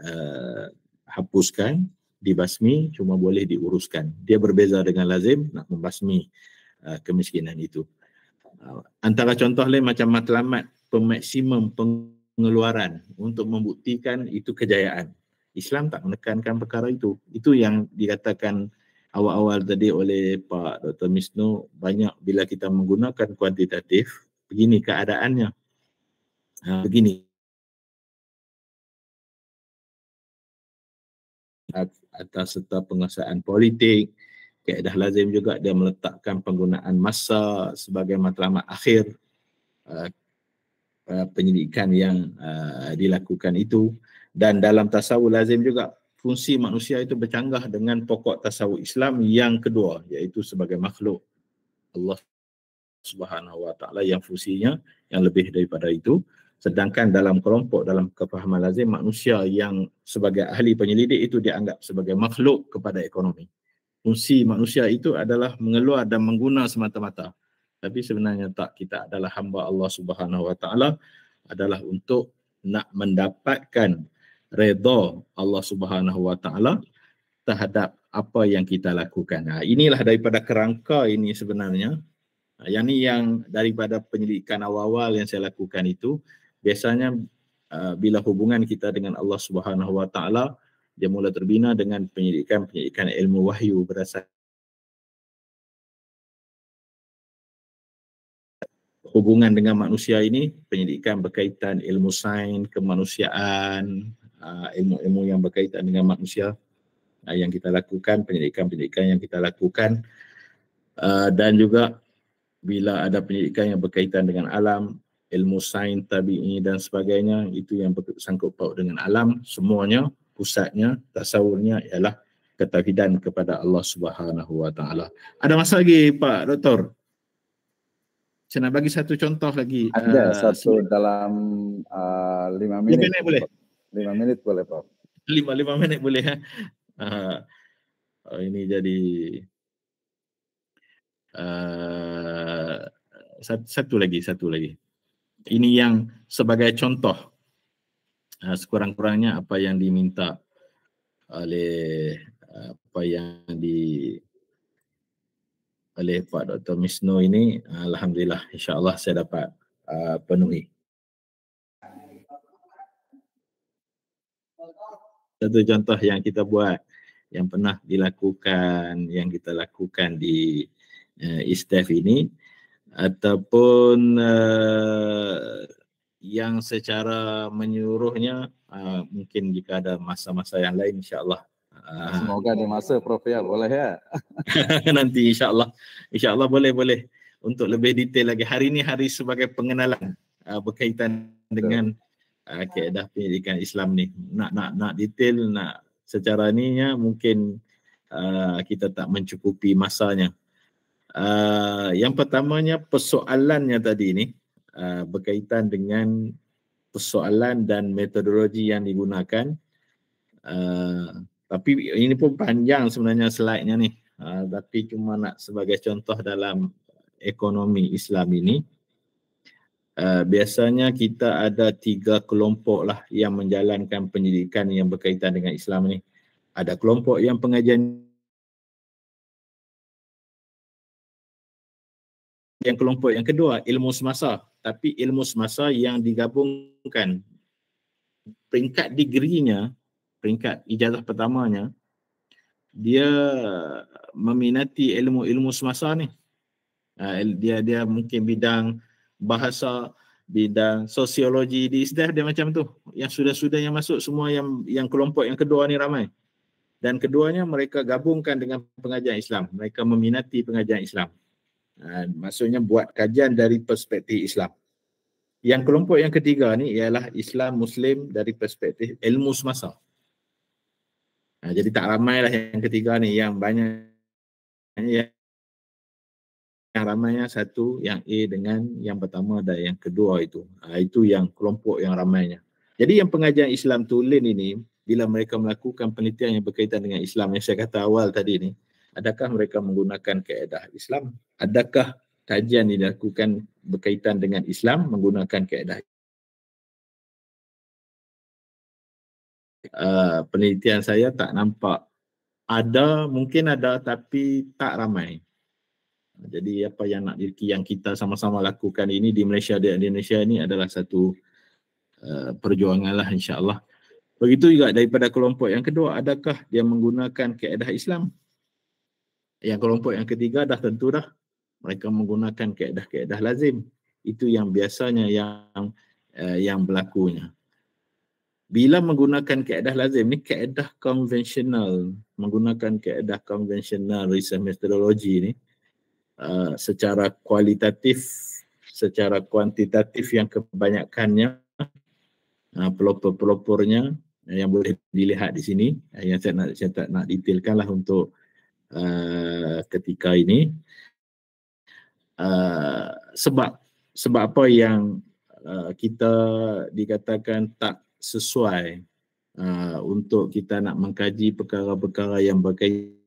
uh, hapuskan dibasmi cuma boleh diuruskan. Dia berbeza dengan lazim nak membasmi uh, kemiskinan itu. Uh, antara contoh lain macam matlamat pemaksimum pengeluaran untuk membuktikan itu kejayaan. Islam tak menekankan perkara itu. Itu yang dikatakan awal-awal tadi oleh Pak Dr. Misnu banyak bila kita menggunakan kuantitatif begini keadaannya. Uh, begini atas serta penguasaan politik. Kaedah lazim juga dia meletakkan penggunaan masa sebagai matlamat akhir uh, uh, penyelidikan yang uh, dilakukan itu. Dan dalam tasawuf lazim juga fungsi manusia itu bercanggah dengan pokok tasawuf Islam yang kedua iaitu sebagai makhluk Allah Subhanahu Wa Taala yang fungsinya yang lebih daripada itu Sedangkan dalam kelompok dalam kefahaman lazim manusia yang sebagai ahli penyelidik itu dianggap sebagai makhluk kepada ekonomi. Fungsi manusia itu adalah mengeluar dan mengguna semata-mata. Tapi sebenarnya tak kita adalah hamba Allah Subhanahu Wa Taala adalah untuk nak mendapatkan redha Allah Subhanahu Wa Taala terhadap apa yang kita lakukan. Nah, ha, inilah daripada kerangka ini sebenarnya. Ha, yang ni yang daripada penyelidikan awal-awal yang saya lakukan itu biasanya uh, bila hubungan kita dengan Allah Subhanahu Wa Taala dia mula terbina dengan penyidikan penyidikan ilmu wahyu berdasarkan hubungan dengan manusia ini penyidikan berkaitan ilmu sains kemanusiaan uh, ilmu-ilmu yang berkaitan dengan manusia uh, yang kita lakukan penyidikan-penyidikan yang kita lakukan uh, dan juga bila ada penyidikan yang berkaitan dengan alam ilmu sains, tabi'i dan sebagainya itu yang sangkut paut dengan alam semuanya pusatnya tasawurnya ialah ketauhidan kepada Allah Subhanahu Wa Taala. Ada masa lagi Pak Doktor? Saya nak bagi satu contoh lagi. Ada uh, satu sini. dalam uh, lima minit. Lima minit boleh. Lima minit boleh Pak. Lima lima minit boleh. Ha? Uh, ini jadi uh, satu, satu lagi satu lagi ini yang sebagai contoh ah, sekurang-kurangnya apa yang diminta oleh ah, apa yang di oleh Pak Dr. Misno ini ah, alhamdulillah insyaallah saya dapat uh, penuhi. Satu contoh yang kita buat yang pernah dilakukan yang kita lakukan di uh, ISTEF ini ataupun uh, yang secara menyuruhnya uh, mungkin jika ada masa-masa yang lain insyaallah ah. Semoga ada masa Prof ya boleh ya. [laughs] Nanti insyaAllah insyaAllah boleh boleh untuk lebih detail lagi. Hari ini hari sebagai pengenalan uh, berkaitan Betul. dengan uh, keadaan pendidikan Islam ni. Nak nak nak detail nak secara ni mungkin uh, kita tak mencukupi masanya. Ah, yang pertamanya persoalannya tadi ni uh, berkaitan dengan persoalan dan metodologi yang digunakan. Uh, tapi ini pun panjang sebenarnya slide-nya ni. Uh, tapi cuma nak sebagai contoh dalam ekonomi Islam ini. Uh, biasanya kita ada tiga kelompok lah yang menjalankan penyelidikan yang berkaitan dengan Islam ni. Ada kelompok yang pengajian yang kelompok yang kedua ilmu semasa tapi ilmu semasa yang digabungkan peringkat degree-nya peringkat ijazah pertamanya dia meminati ilmu-ilmu semasa ni ha, dia dia mungkin bidang bahasa bidang sosiologi di ISDEF dia macam tu yang sudah-sudah yang masuk semua yang yang kelompok yang kedua ni ramai dan keduanya mereka gabungkan dengan pengajian Islam mereka meminati pengajian Islam Ha, maksudnya buat kajian dari perspektif Islam. Yang kelompok yang ketiga ni ialah Islam Muslim dari perspektif ilmu semasa. Ha, jadi tak ramailah yang ketiga ni yang banyak yang, yang ramainya satu yang A dengan yang pertama dan yang kedua itu. Ha, itu yang kelompok yang ramainya. Jadi yang pengajian Islam tu tulen ini bila mereka melakukan penelitian yang berkaitan dengan Islam yang saya kata awal tadi ni adakah mereka menggunakan kaedah Islam? Adakah kajian dilakukan berkaitan dengan Islam menggunakan kaedah Uh, penelitian saya tak nampak ada mungkin ada tapi tak ramai jadi apa yang nak diri yang kita sama-sama lakukan ini di Malaysia di Indonesia ini adalah satu uh, perjuangan lah insyaAllah begitu juga daripada kelompok yang kedua adakah dia menggunakan keadaan Islam yang kelompok yang ketiga dah tentu dah mereka menggunakan kaedah-kaedah lazim. Itu yang biasanya yang uh, yang berlakunya. Bila menggunakan kaedah lazim ni kaedah konvensional, menggunakan kaedah konvensional research methodology ni uh, secara kualitatif, secara kuantitatif yang kebanyakannya uh, pelopor-pelopornya yang boleh dilihat di sini yang saya nak saya tak nak detailkanlah untuk uh, ketika ini uh, sebab sebab apa yang uh, kita dikatakan tak sesuai uh, untuk kita nak mengkaji perkara-perkara yang berkaitan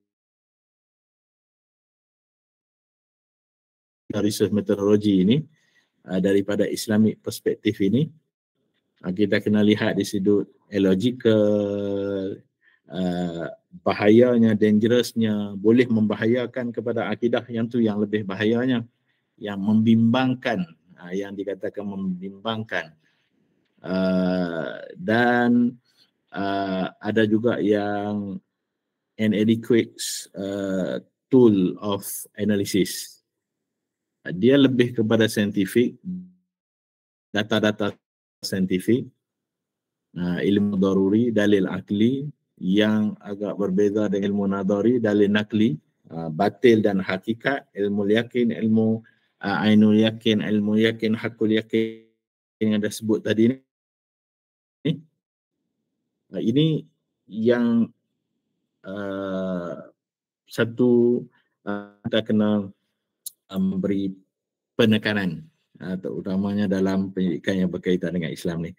research meteorologi ini uh, daripada Islamic perspektif ini uh, kita kena lihat di sudut logical Uh, bahayanya, dangerousnya, boleh membahayakan kepada akidah yang tu yang lebih bahayanya, yang membimbangkan, uh, yang dikatakan membimbangkan. Uh, dan uh, ada juga yang inadequate uh, tool of analysis. dia lebih kepada saintifik, data-data saintifik, uh, ilmu daruri, dalil akli, yang agak berbeza dengan ilmu nadari dalil nakli ah, batil dan hakikat ilmu yakin ilmu ah, ainul yakin ilmu yakin hakul yakin yang ada sebut tadi ni ah, ini yang uh, satu uh, kita kena memberi um, penekanan uh, utamanya dalam pendidikan yang berkaitan dengan Islam ni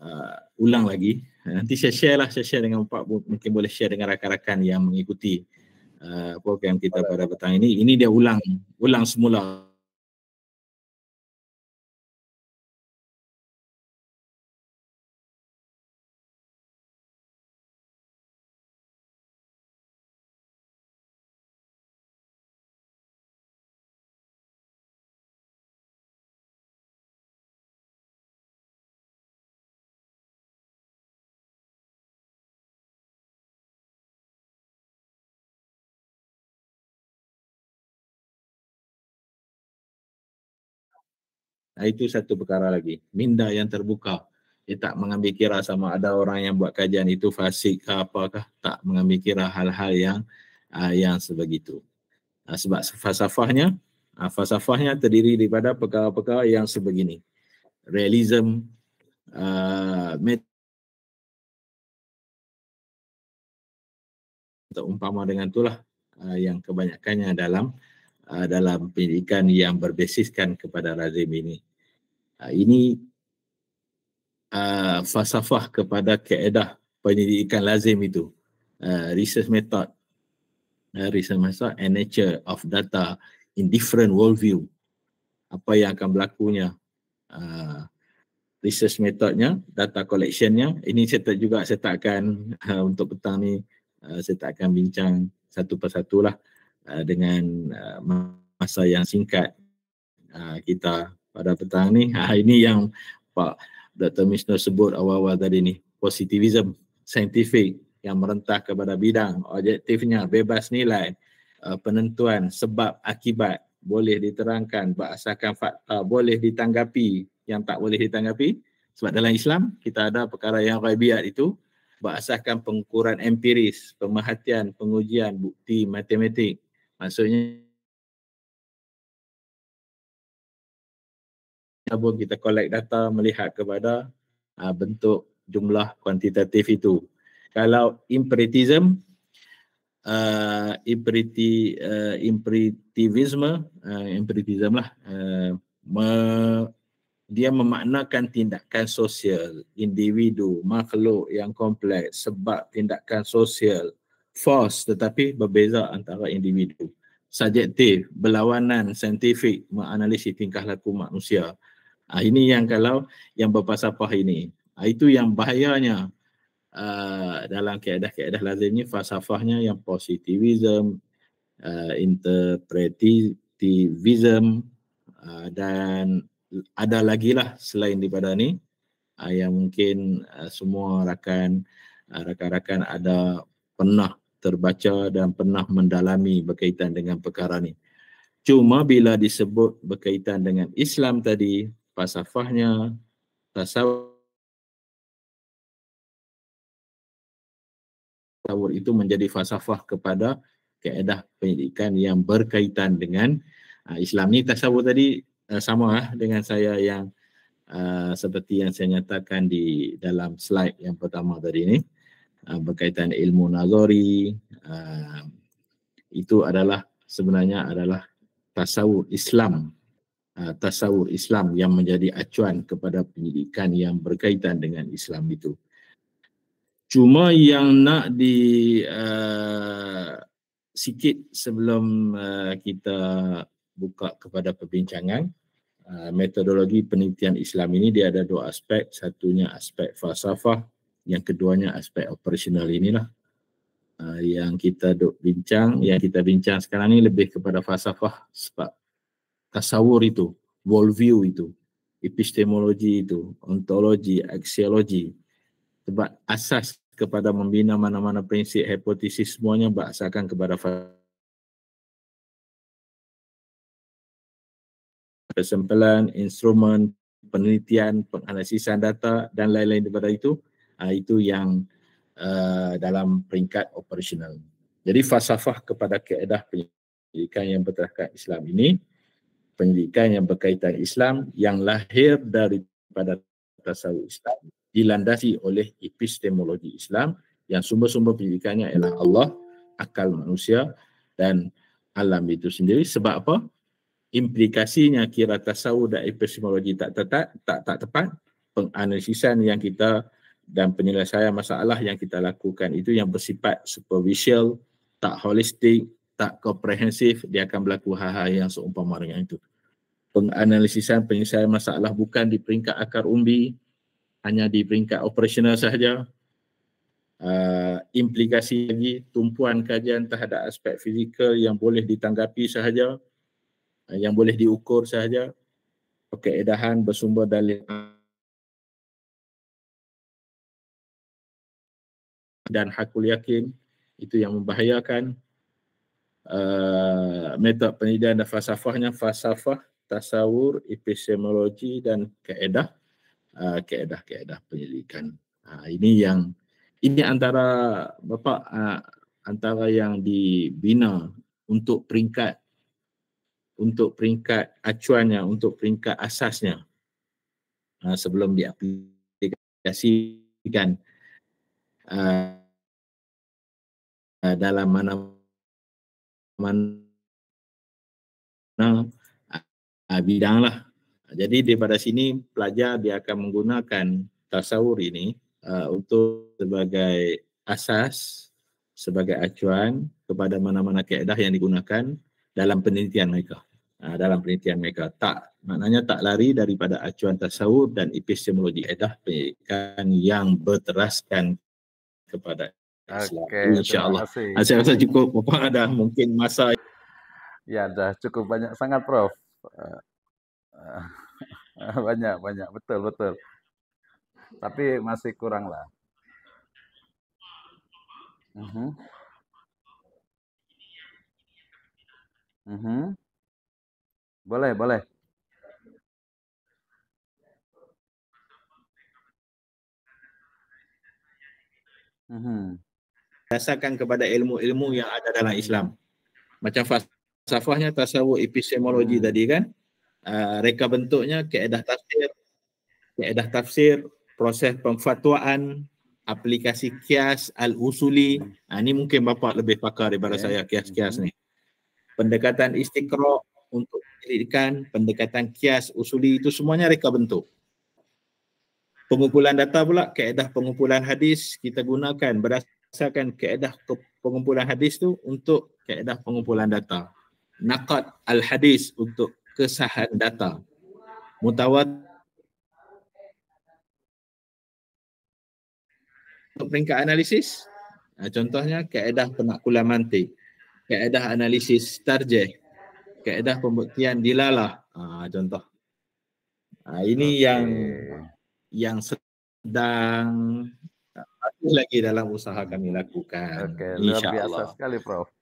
uh, ulang lagi. Ah, nanti saya share lah, saya share dengan Pak mungkin boleh share dengan rakan-rakan yang mengikuti uh, program kita pada petang ini. Ini dia ulang, ulang semula Ah, itu satu perkara lagi. Minda yang terbuka. Dia tak mengambil kira sama ada orang yang buat kajian itu fasik ke apakah. Tak mengambil kira hal-hal yang uh, yang sebegitu. Uh, sebab fasafahnya, uh, falsafahnya terdiri daripada perkara-perkara yang sebegini. Realism, uh, met- atau umpama dengan itulah uh, yang kebanyakannya dalam uh, dalam pendidikan yang berbasiskan kepada razim ini Ah, ini uh, falsafah kepada keedah penyelidikan lazim itu. Uh, research method. Uh, research method and nature of data in different worldview. Apa yang akan berlakunya. Uh, research methodnya, data collectionnya. Ini saya tak juga saya tak akan uh, untuk petang ni uh, saya tak akan bincang satu persatu lah uh, dengan uh, masa yang singkat uh, kita pada petang ni. [laughs] Ha, ini yang Pak Dr. Misno sebut awal-awal tadi ni. Positivism, scientific yang merentah kepada bidang. Objektifnya bebas nilai, eh, penentuan sebab akibat boleh diterangkan berasaskan fakta boleh ditanggapi yang tak boleh ditanggapi sebab dalam Islam kita ada perkara yang raibiat itu berasaskan pengukuran empiris pemerhatian pengujian bukti matematik maksudnya ataupun kita collect data melihat kepada uh, bentuk jumlah kuantitatif itu. Kalau imperitism, uh, imperiti, uh, imperitivisme, uh, lah, uh, me- dia memaknakan tindakan sosial, individu, makhluk yang kompleks sebab tindakan sosial force tetapi berbeza antara individu. Subjektif, berlawanan, saintifik, menganalisis tingkah laku manusia. Ah ini yang kalau yang berfalsafah ini. Ah itu yang bahayanya uh, dalam keadaan-keadaan lazim ini falsafahnya yang positivism, uh, ah, interpretivism uh, ah, dan ada lagi lah selain daripada ni uh, yang mungkin uh, semua rakan uh, rakan-rakan ada pernah terbaca dan pernah mendalami berkaitan dengan perkara ni. Cuma bila disebut berkaitan dengan Islam tadi, falsafahnya, tasawur itu menjadi fasafah kepada keedah penyidikan yang berkaitan dengan uh, Islam ni tasawur tadi uh, sama lah dengan saya yang uh, seperti yang saya nyatakan di dalam slide yang pertama tadi ni uh, berkaitan ilmu nazari uh, itu adalah sebenarnya adalah tasawur Islam uh, tasawur Islam yang menjadi acuan kepada penyidikan yang berkaitan dengan Islam itu. Cuma yang nak di uh, sikit sebelum uh, kita buka kepada perbincangan uh, metodologi penelitian Islam ini dia ada dua aspek, satunya aspek falsafah, yang keduanya aspek operasional inilah uh, yang kita duk bincang, yang kita bincang sekarang ini lebih kepada falsafah sebab tasawur itu, worldview itu, epistemologi itu, ontologi, axiologi. Sebab asas kepada membina mana-mana prinsip hipotesis semuanya berasaskan kepada kesempelan, instrumen, penelitian, penganalisisan data dan lain-lain daripada itu, ah, itu yang uh, dalam peringkat operasional. Jadi falsafah kepada keedah penyelidikan yang berterahkan Islam ini, penyelidikan yang berkaitan Islam yang lahir daripada tasawuf Islam dilandasi oleh epistemologi Islam yang sumber-sumber penyelidikannya ialah Allah, akal manusia dan alam itu sendiri. Sebab apa? Implikasinya kira tasawuf dan epistemologi tak, tetap, tak, tak tepat, penganalisisan yang kita dan penyelesaian masalah yang kita lakukan itu yang bersifat superficial, tak holistik, tak komprehensif dia akan berlaku hal-hal yang seumpama dengan itu. Penganalisisan penyelesaian masalah bukan di peringkat akar umbi, hanya di peringkat operasional sahaja. Uh, implikasi lagi tumpuan kajian terhadap aspek fizikal yang boleh ditanggapi sahaja, uh, yang boleh diukur sahaja. Okey, edahan bersumber dalil dan hakul yakin itu yang membahayakan Eh, metod penelitian dan falsafahnya falsafah tasawur epistemologi dan kaedah uh, kaedah kaedah penyelidikan uh, ini yang ini antara bapa uh, antara yang dibina untuk peringkat untuk peringkat acuannya untuk peringkat asasnya uh, sebelum diaplikasikan uh, dalam mana-mana mana uh, bidang lah. Jadi daripada sini pelajar dia akan menggunakan tasawur ini uh, untuk sebagai asas, sebagai acuan kepada mana-mana keedah yang digunakan dalam penelitian mereka. Uh, dalam penelitian mereka. Tak, maknanya tak lari daripada acuan tasawur dan epistemologi edah yang berteraskan kepada Okay, InsyaAllah. Saya rasa cukup Bapak dah mungkin masa. Ya, dah cukup banyak sangat Prof. Eh, eh, [laughs] Banyak-banyak, betul-betul. Tapi masih kurang lah. Uh mhm. -huh. Mhm. Uh -huh. Boleh, boleh. Mm-hmm dasarkan kepada ilmu-ilmu yang ada dalam Islam. Macam falsafahnya tasawuf epistemologi hmm. tadi kan. Uh, reka bentuknya keedah tafsir, keedah tafsir, proses pemfatwaan, aplikasi kias al-usuli. Hmm. Uh, ah, ini mungkin Bapak lebih pakar daripada yeah. saya kias-kias hmm. ni. Pendekatan istiqra untuk pendidikan, pendekatan kias usuli itu semuanya reka bentuk. Pengumpulan data pula, keedah pengumpulan hadis kita gunakan berdasarkan berdasarkan kaedah pengumpulan hadis tu untuk kaedah pengumpulan data. nakat al-hadis untuk kesahan data. Mutawat untuk peringkat analisis. Ha, contohnya kaedah penakulan mantik. Kaedah analisis tarjeh. Kaedah pembuktian dilalah. Ha, contoh. Ha, ini yang yang sedang lagi dalam usaha kami lakukan. Oke, okay, luar biasa Allah. sekali, Prof. [laughs]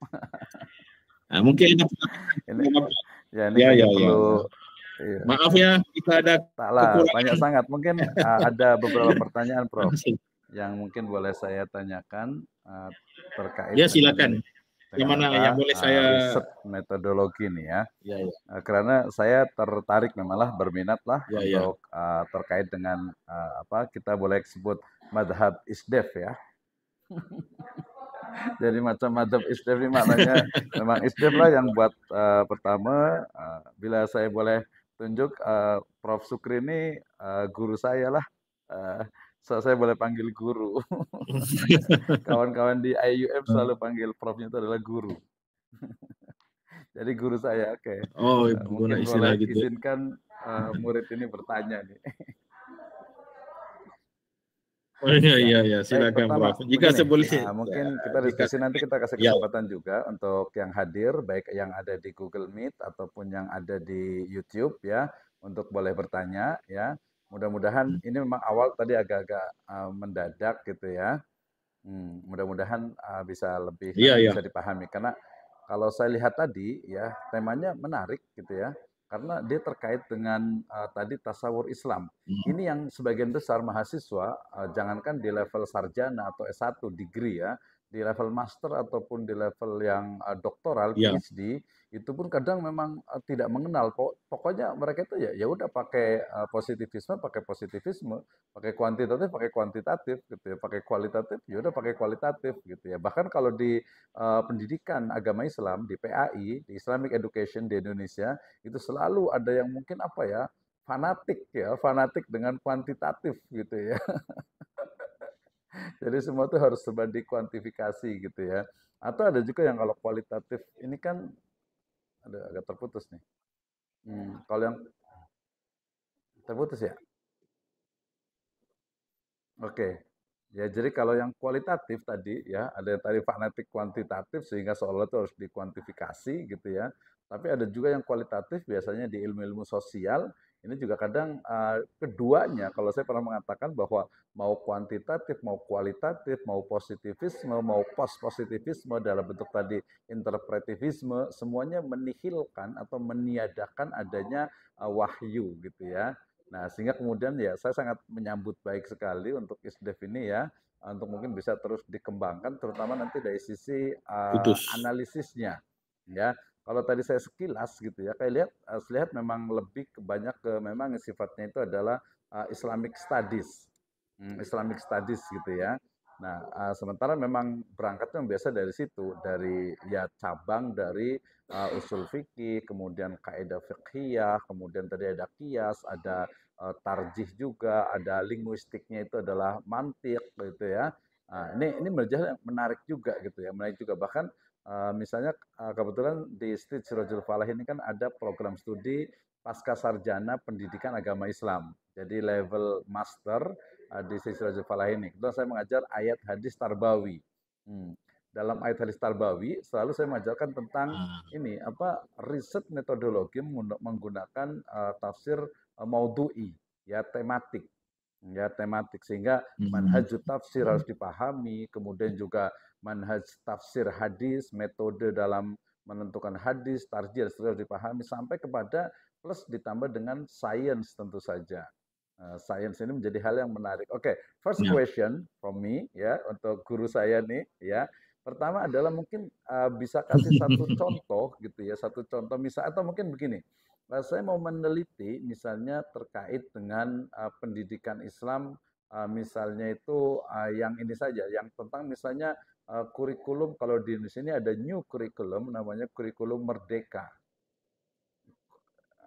Nah, mungkin ini, ini, ya, ini ya, kan ya, ya, perlu, ya. Maaf ya, kita ada Taklah, banyak sangat. Mungkin eh, ada beberapa pertanyaan, Prof, yang mungkin boleh saya tanyakan uh, terkait. Ya, silakan. Yang mana yang boleh eh, saya riset metodologi ini ya. Ya, ya. karena saya tertarik memanglah berminatlah berminat ya, lah ya, untuk ya. Uh, terkait dengan uh, apa kita boleh sebut madhab isdef ya. [laughs] Jadi macam madhab isdef ini maknanya memang isdef lah yang buat uh, pertama uh, bila saya boleh tunjuk uh, Prof Sukri ini uh, guru saya lah. Uh, so saya boleh panggil guru. [laughs] Kawan-kawan di IUM hmm. selalu panggil profnya itu adalah guru. [laughs] Jadi guru saya, oke. Okay. Oh, uh, mungkin boleh gitu. Ya. izinkan uh, murid ini bertanya nih. Oh, iya iya iya silakan Prof. Jika sebelum nah, iya, mungkin ya, kita diskusi jika, nanti kita kasih kesempatan ya. juga untuk yang hadir baik yang ada di Google Meet ataupun yang ada di YouTube ya untuk boleh bertanya ya. Mudah-mudahan hmm. ini memang awal tadi agak-agak uh, mendadak gitu ya. Hmm, mudah-mudahan uh, bisa lebih ya, ya. bisa dipahami karena kalau saya lihat tadi ya temanya menarik gitu ya karena dia terkait dengan uh, tadi tasawur Islam. Hmm. Ini yang sebagian besar mahasiswa uh, jangankan di level sarjana atau S1 degree ya, di level master ataupun di level yang uh, doktoral yeah. PhD itu pun kadang memang eh, tidak mengenal pokoknya mereka itu ya ya udah pakai eh, positivisme pakai positivisme pakai kuantitatif pakai kuantitatif gitu ya pakai kualitatif ya udah pakai kualitatif gitu ya bahkan kalau di uh, pendidikan agama Islam di PAI di Islamic Education di Indonesia itu selalu ada yang mungkin apa ya fanatik ya fanatik dengan kuantitatif gitu ya [laughs] jadi semua itu harus sebanding kuantifikasi gitu ya atau ada juga yang kalau kualitatif ini kan Aduh, agak terputus nih. Hmm, iya. kalau yang terputus ya? Oke. Ya, jadi kalau yang kualitatif tadi ya, ada yang tadi fanatik kuantitatif sehingga seolah itu harus dikuantifikasi gitu ya. Tapi ada juga yang kualitatif biasanya di ilmu-ilmu sosial ini juga kadang uh, keduanya, kalau saya pernah mengatakan bahwa mau kuantitatif, mau kualitatif, mau positivisme, mau post-positivisme dalam bentuk tadi interpretivisme, semuanya menihilkan atau meniadakan adanya uh, wahyu gitu ya. Nah, sehingga kemudian ya saya sangat menyambut baik sekali untuk ISDEF ini ya, untuk mungkin bisa terus dikembangkan terutama nanti dari sisi uh, analisisnya ya kalau tadi saya sekilas gitu ya, kayak lihat harus lihat memang lebih banyak ke memang sifatnya itu adalah uh, Islamic studies. Hmm, Islamic studies gitu ya. Nah, uh, sementara memang berangkatnya biasa dari situ, dari ya cabang dari uh, usul fikih, kemudian kaidah fikhiyah, kemudian tadi ada kias, ada uh, tarjih juga, ada linguistiknya itu adalah mantik gitu ya. Nah, ini ini menarik juga gitu ya, menarik juga bahkan Eh, misalnya uh, kebetulan di Street Sirojul Falah ini kan ada program studi pasca sarjana pendidikan agama Islam. Jadi level master uh, di Street Sirojul Falah ini. Kemudian saya mengajar ayat hadis Tarbawi. Hmm. Dalam ayat hadis Tarbawi selalu saya mengajarkan tentang ah. ini apa riset metodologi menggunakan uh, tafsir uh, maudhu'i ya tematik ya tematik sehingga hmm. manhaj tafsir harus dipahami kemudian juga manhaj tafsir hadis, metode dalam menentukan hadis, tarjih sudah dipahami sampai kepada plus ditambah dengan sains tentu saja. Uh, science ini menjadi hal yang menarik. Oke, okay, first yeah. question from me ya untuk guru saya nih ya. Pertama adalah mungkin uh, bisa kasih satu [laughs] contoh gitu ya, satu contoh misal atau mungkin begini. Uh, saya mau meneliti misalnya terkait dengan uh, pendidikan Islam uh, misalnya itu uh, yang ini saja yang tentang misalnya uh, kurikulum kalau di Indonesia ini ada new kurikulum namanya kurikulum merdeka.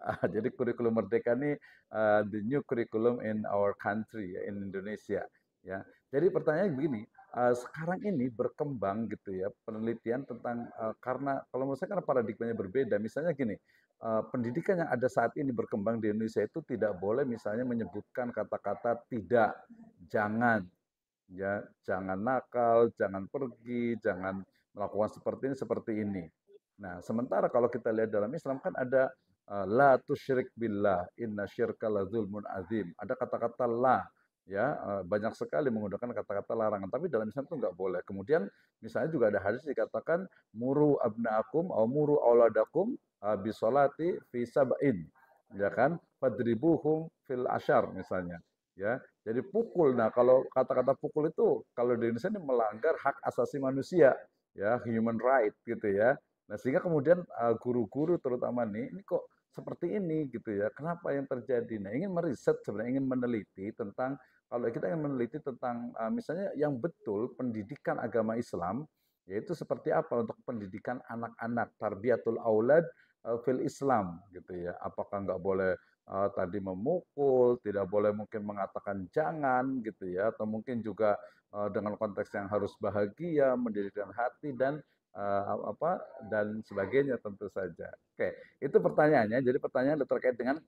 Uh, [laughs] jadi kurikulum merdeka ini uh, the new curriculum in our country ya, in Indonesia ya. Jadi pertanyaan begini, uh, sekarang ini berkembang gitu ya penelitian tentang uh, karena kalau menurut saya karena paradigmanya berbeda. Misalnya gini, pendidikan yang ada saat ini berkembang di Indonesia itu tidak boleh misalnya menyebutkan kata-kata tidak, jangan, ya jangan nakal, jangan pergi, jangan melakukan seperti ini seperti ini. Nah, sementara kalau kita lihat dalam Islam kan ada eh, la tusyrik billah inna syirka la zulmun azim. Ada kata-kata la ya eh, banyak sekali menggunakan kata-kata larangan tapi dalam Islam itu nggak boleh. Kemudian misalnya juga ada hadis dikatakan muru abnaakum au muru auladakum eh, bisolati fi sab'in ya kan fadribuhum fil ashar misalnya ya jadi pukul nah kalau kata-kata pukul itu kalau di Indonesia ini melanggar hak asasi manusia ya human right gitu ya nah sehingga kemudian eh, guru-guru terutama nih ini kok seperti ini gitu ya kenapa yang terjadi nah ingin meriset sebenarnya ingin meneliti tentang kalau kita ingin meneliti tentang eh, misalnya yang betul pendidikan agama Islam yaitu seperti apa untuk pendidikan anak-anak tarbiyatul aulad eh, fil Islam gitu ya apakah nggak boleh uh, tadi memukul, tidak boleh mungkin mengatakan jangan gitu ya, atau mungkin juga uh, dengan konteks yang harus bahagia, mendirikan hati dan uh, apa dan sebagainya tentu saja. Oke, itu pertanyaannya. Jadi pertanyaan terkait dengan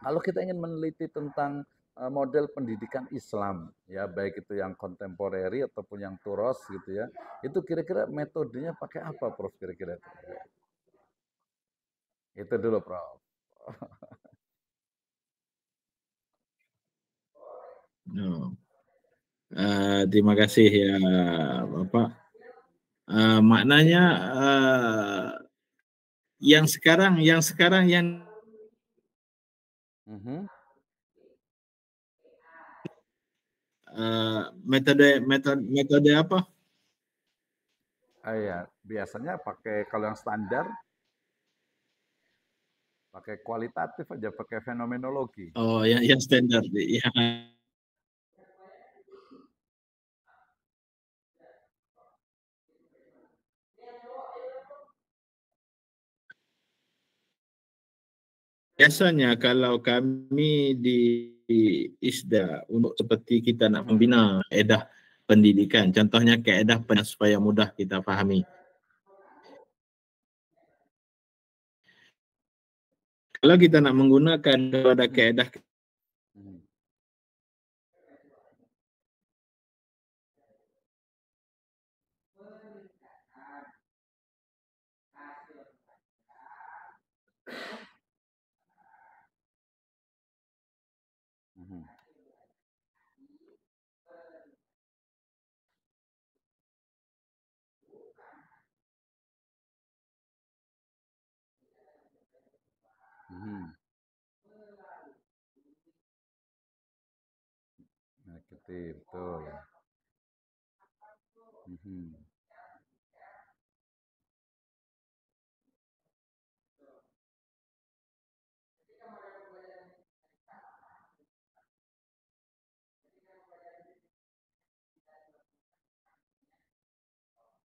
kalau kita ingin meneliti tentang uh, model pendidikan Islam ya baik itu yang kontemporer ataupun yang turos gitu ya itu kira-kira metodenya pakai apa Prof kira-kira itu dulu Prof [laughs] no ya. Uh, eh, terima kasih ya Bapak. Uh, maknanya uh, yang sekarang, yang sekarang yang uh-huh. uh, metode metode metode apa? ayah uh, biasanya pakai kalau yang standar pakai kualitatif aja, pakai fenomenologi. Oh, yang yang standar, ya. biasanya kalau kami di ISDA untuk seperti kita nak membina edah pendidikan contohnya kaedah pendidikan supaya mudah kita fahami kalau kita nak menggunakan kepada kaedah mhm todo. Uh -huh.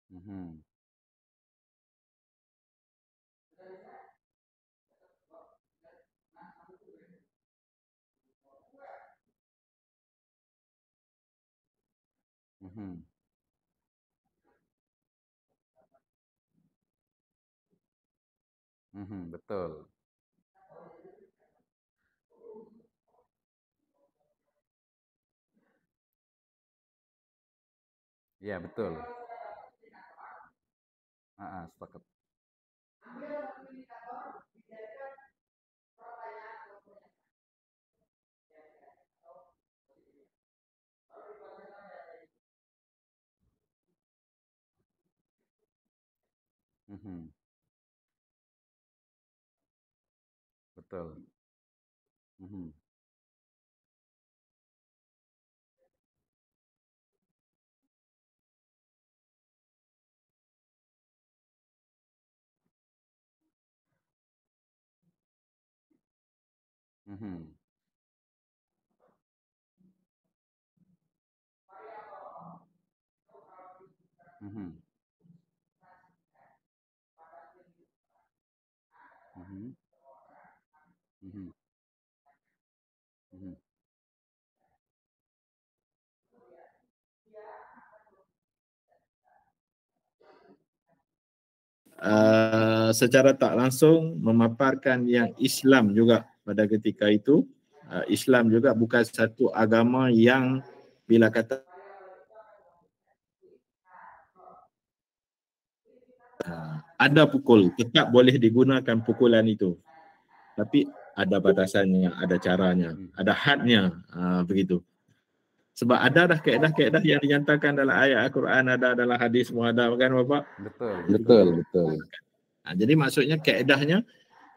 mhm Mm-hmm. mm betul. Ya, betul. Ah, uh Mm-hmm. Betul. Mm-hmm. Mm-hmm. Mm-hmm. uh, secara tak langsung memaparkan yang Islam juga pada ketika itu uh, Islam juga bukan satu agama yang bila kata uh, ada pukul tetap boleh digunakan pukulan itu tapi ada batasannya ada caranya hmm. ada hadnya uh, begitu sebab ada dah kaedah-kaedah yang dinyatakan dalam ayat Al-Quran, ada dalam hadis semua ada kan Bapak? Betul. Betul, betul. Ha, jadi maksudnya kaedahnya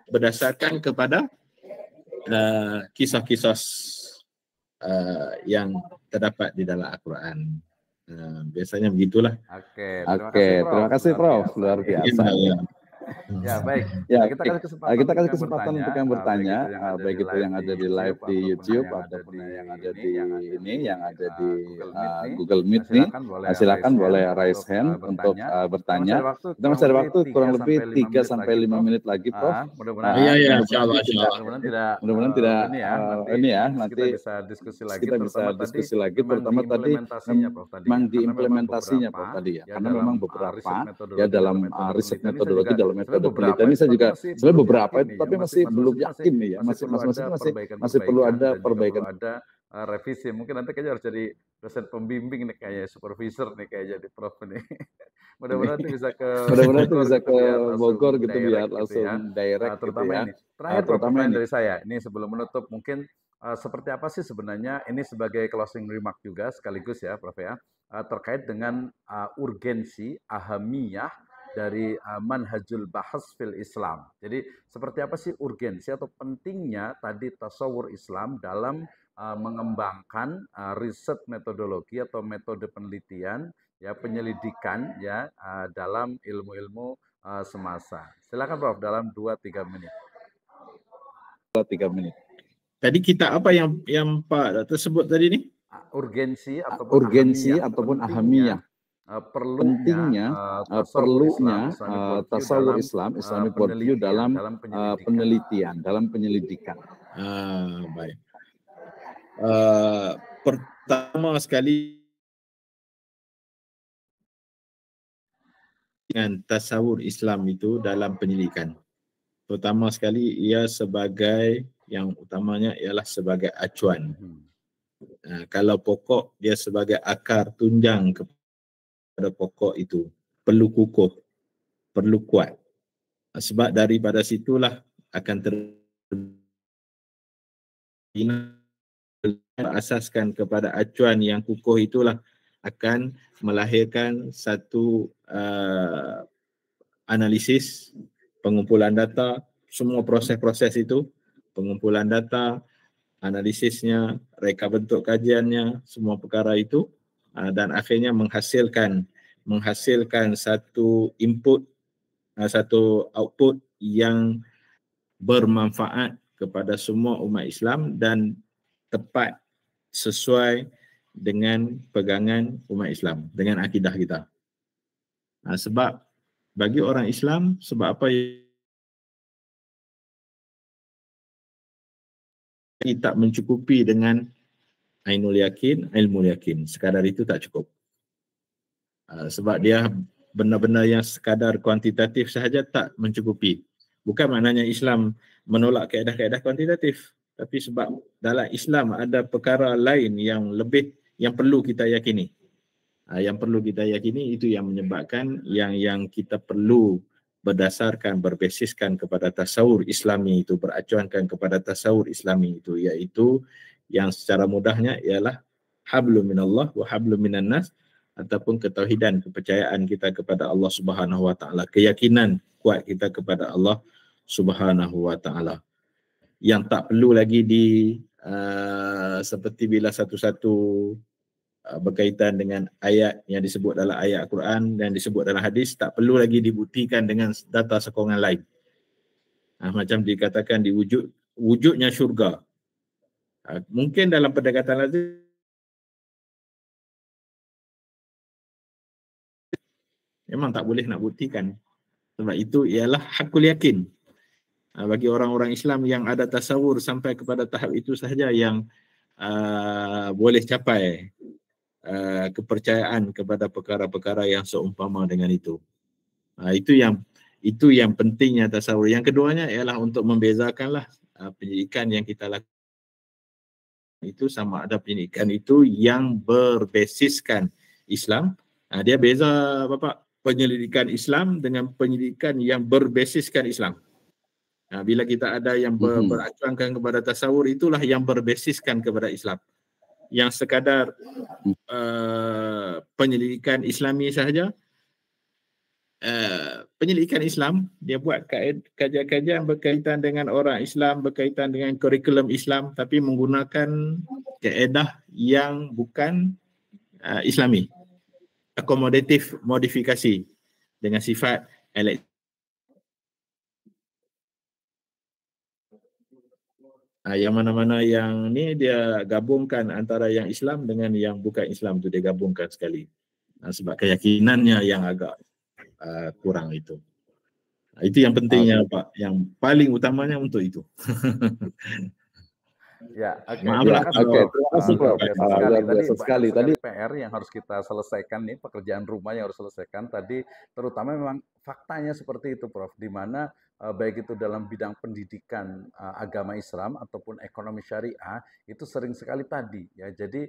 berdasarkan kepada eh, kisah-kisah uh, yang terdapat di dalam Al-Quran. Uh, biasanya begitulah. Okey, terima, okay. terima kasih Prof. Luar biasa. Ya, ya. Hmm. Ya baik. Ya kita kasih kesempatan, eh, kita kasih kesempatan untuk yang eh, bertanya, eh, baik itu yang ada di live di YouTube ataupun yang ada di ini, yang ada di Google Meet nih. Silakan boleh nah, raise hand untuk bertanya. Kita masih ada waktu kurang lebih 3 sampai 5 menit lagi, Prof. Ah, iya, iya, mudah-mudahan tidak mudah-mudahan tidak ini ya nanti ya, kita bisa diskusi lagi kita bisa diskusi lagi terutama tadi memang diimplementasinya Prof tadi ya karena memang beberapa ya. Ya, ya dalam riset metodologi dalam metode penelitian ini saya juga sebenarnya beberapa itu, ya, tapi masih, masih belum yakin nih ya, masih masih masih masih, masih perlu ada perbaikan. ada uh, revisi. Mungkin nanti kayaknya harus jadi dosen pembimbing nih kayak supervisor nih kayak jadi prof nih. [laughs] Mudah-mudahan itu bisa ke [laughs] Mudah-mudahan itu bisa ke Bogor gitu, ya, gitu biar gitu ya. langsung direct eh, gitu ya. Eh, terutama ini. Terakhir terutama dari saya. Ini sebelum menutup mungkin Uh, seperti apa sih sebenarnya ini sebagai closing remark juga sekaligus ya Prof ya uh, terkait dengan uh, urgensi ahamiyah dari uh, manhajul bahas fil Islam. Jadi seperti apa sih urgensi atau pentingnya tadi tasawur Islam dalam uh, mengembangkan uh, riset metodologi atau metode penelitian ya penyelidikan ya uh, dalam ilmu-ilmu uh, semasa. Silakan Prof dalam 2 3 menit. 2 3 menit. Tadi kita apa yang yang Pak tersebut tadi nih? Ah, urgensi ataupun urgensi ataupun ahamiyah Eh, perlu pentingnya uh, perlunya tasawuf Islam Islamic uh, worldview dalam penyelidikan dalam penyelidikan, dalam penyelidikan. Uh, baik uh, pertama sekali dengan tasawur Islam itu dalam penyelidikan. Pertama sekali ia sebagai yang utamanya ialah sebagai acuan. Uh, kalau pokok dia sebagai akar tunjang kepada pada pokok itu perlu kukuh, perlu kuat. Sebab daripada situlah akan terasaskan kepada acuan yang kukuh itulah akan melahirkan satu uh, analisis pengumpulan data semua proses-proses itu pengumpulan data analisisnya reka bentuk kajiannya semua perkara itu Ah, dan akhirnya menghasilkan menghasilkan satu input ah, satu output yang bermanfaat kepada semua umat Islam dan tepat sesuai dengan pegangan umat Islam dengan akidah kita. Ah, sebab bagi orang Islam sebab apa yang tak mencukupi dengan ainul yakin, ilmu yakin. Sekadar itu tak cukup. Ah, sebab dia benar-benar yang sekadar kuantitatif sahaja tak mencukupi. Bukan maknanya Islam menolak kaedah-kaedah kuantitatif. Tapi sebab dalam Islam ada perkara lain yang lebih yang perlu kita yakini. Ah, yang perlu kita yakini itu yang menyebabkan yang yang kita perlu berdasarkan, berbasiskan kepada tasawur islami itu, beracuankan kepada tasawur islami itu, iaitu yang secara mudahnya ialah hablum minallah wa hablum minan nas ataupun ketauhidan kepercayaan kita kepada Allah Subhanahu wa taala keyakinan kuat kita kepada Allah Subhanahu wa taala yang tak perlu lagi di uh, seperti bila satu-satu uh, berkaitan dengan ayat yang disebut dalam ayat al Quran dan disebut dalam hadis tak perlu lagi dibuktikan dengan data sokongan lain. Uh, macam dikatakan diwujud wujudnya syurga Ah, mungkin dalam pendekatan lazim memang tak boleh nak buktikan sebab itu ialah hakul yakin ah, bagi orang-orang Islam yang ada tasawur sampai kepada tahap itu sahaja yang uh, boleh capai uh, kepercayaan kepada perkara-perkara yang seumpama dengan itu uh, itu yang itu yang pentingnya tasawur yang keduanya ialah untuk membezakanlah uh, penyidikan yang kita lakukan itu sama ada penyidikan itu yang berbasiskan Islam. Ha, dia beza bapak penyelidikan Islam dengan penyelidikan yang berbasiskan Islam. Ha, bila kita ada yang ber, mm-hmm. beracuankan kepada tasawur itulah yang berbasiskan kepada Islam. Yang sekadar uh, penyelidikan Islami sahaja, uh, penyelidikan Islam dia buat kajian-kajian berkaitan dengan orang Islam berkaitan dengan kurikulum Islam tapi menggunakan keedah yang bukan uh, Islami akomodatif modifikasi dengan sifat elek ah, yang mana-mana yang ni dia gabungkan antara yang Islam dengan yang bukan Islam tu dia gabungkan sekali ah, sebab keyakinannya yang agak uh, kurang itu. Nah, itu yang pentingnya Pak, yang paling utamanya untuk itu. Ya, oke. Okay. maaflah. Ya, Oke, okay, terima kasih Pak. biasa sekali. Tadi PR yang harus kita selesaikan nih, pekerjaan rumah yang harus selesaikan tadi, terutama memang faktanya seperti itu, Prof. Di mana eh, baik itu dalam bidang pendidikan eh, agama Islam ataupun ekonomi syariah itu sering sekali tadi ya. Jadi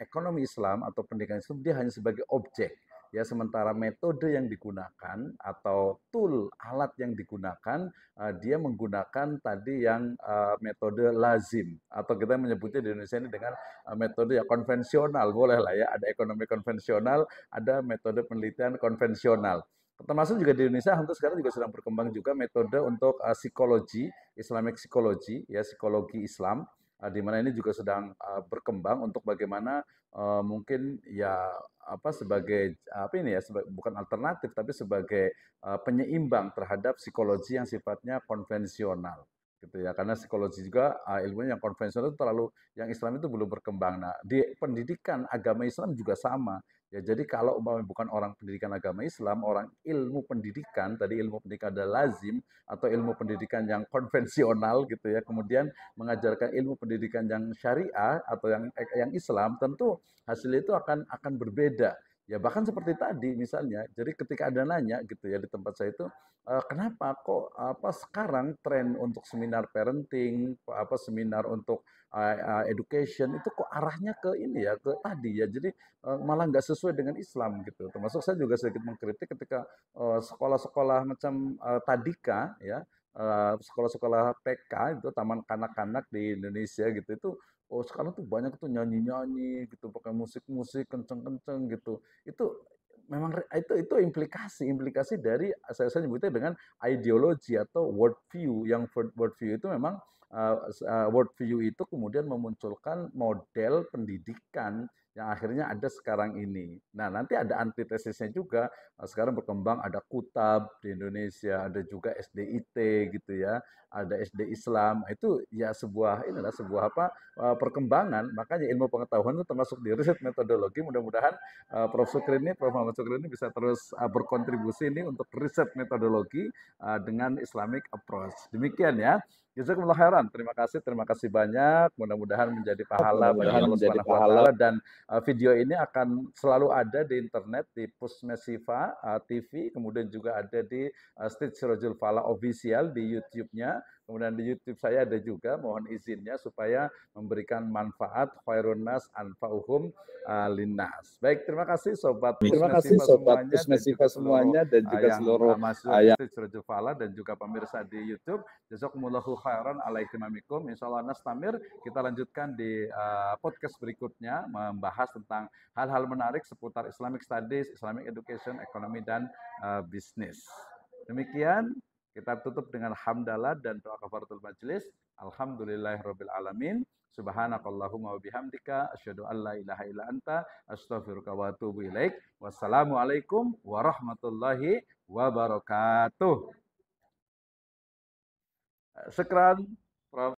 ekonomi Islam atau pendidikan Islam dia hanya sebagai objek Ya, sementara metode yang digunakan atau tool alat yang digunakan uh, dia menggunakan tadi yang uh, metode lazim atau kita menyebutnya di Indonesia ini dengan uh, metode ya konvensional boleh lah ya ada ekonomi konvensional, ada metode penelitian konvensional termasuk juga di Indonesia hampir sekarang juga sedang berkembang juga metode untuk uh, psikologi Islamic psikologi ya psikologi Islam Ah, di mana ini juga sedang uh, berkembang untuk bagaimana uh, mungkin ya apa sebagai apa ini ya seba, bukan alternatif tapi sebagai uh, penyeimbang terhadap psikologi yang sifatnya konvensional gitu ya karena psikologi juga uh, ilmunya yang konvensional itu terlalu yang Islam itu belum berkembang nah di pendidikan agama Islam juga sama Ya, jadi kalau umpamanya bukan orang pendidikan agama Islam, orang ilmu pendidikan, tadi ilmu pendidikan adalah lazim atau ilmu pendidikan yang konvensional gitu ya, kemudian mengajarkan ilmu pendidikan yang syariah atau yang yang Islam, tentu hasil itu akan akan berbeda Ya bahkan seperti tadi misalnya, jadi ketika ada nanya gitu ya di tempat saya itu, e, kenapa kok apa sekarang tren untuk seminar parenting, apa seminar untuk uh, education itu kok arahnya ke ini ya, ke tadi ya. Jadi uh, malah nggak sesuai dengan Islam gitu. Termasuk saya juga sedikit mengkritik ketika sekolah-sekolah uh, macam uh, tadika ya, sekolah-sekolah PK itu taman kanak-kanak di Indonesia gitu itu oh sekarang tuh banyak tuh nyanyi nyanyi gitu pakai musik musik kenceng kenceng gitu itu memang itu itu implikasi implikasi dari saya saya nyebutnya dengan ideologi atau worldview yang worldview itu memang uh, eh, uh, eh, worldview itu kemudian memunculkan model pendidikan yang akhirnya ada sekarang ini. Nah, nanti ada antitesisnya juga. Nah, sekarang berkembang ada Kutab di Indonesia, ada juga SDIT gitu ya, ada SD Islam. Nah, itu ya sebuah inilah sebuah apa eh, perkembangan. Makanya ilmu pengetahuan itu termasuk di riset metodologi. Mudah-mudahan uh, Prof Sukri ini, Prof Muhammad Sukri ini bisa terus uh, berkontribusi ini untuk riset metodologi uh, dengan Islamic approach. Demikian ya. Jazakumullah khairan. Terima kasih, terima kasih banyak. Mudah-mudahan menjadi pahala Mudah bagi Allah menjadi pahala dan uh, video ini akan selalu ada di internet di Pusmesiva uh, eh, TV, kemudian juga ada di uh, eh, Stage Sirojul Fala official di YouTube-nya Kemudian di YouTube saya ada juga, mohon izinnya supaya memberikan manfaat khairun nas anfa'uhum uh, linnas. Baik, terima kasih sobat Terima kasih sobat kasih semuanya dan ah, juga seluruh ayah Jurjufala dan juga pemirsa di YouTube. Jazakumullahu khairan ala Allah Insyaallah nastamir kita lanjutkan di ah, podcast berikutnya membahas tentang hal-hal menarik seputar Islamic Studies, Islamic Education, ekonomi dan uh, bisnis. Demikian kita tutup dengan hamdalah dan doa kafaratul majlis. Alhamdulillahirabbil alamin. Subhanakallahumma wa bihamdika asyhadu an la ilaha illa anta astaghfiruka wa atubu ilaik. Wassalamualaikum warahmatullahi wabarakatuh. Sekran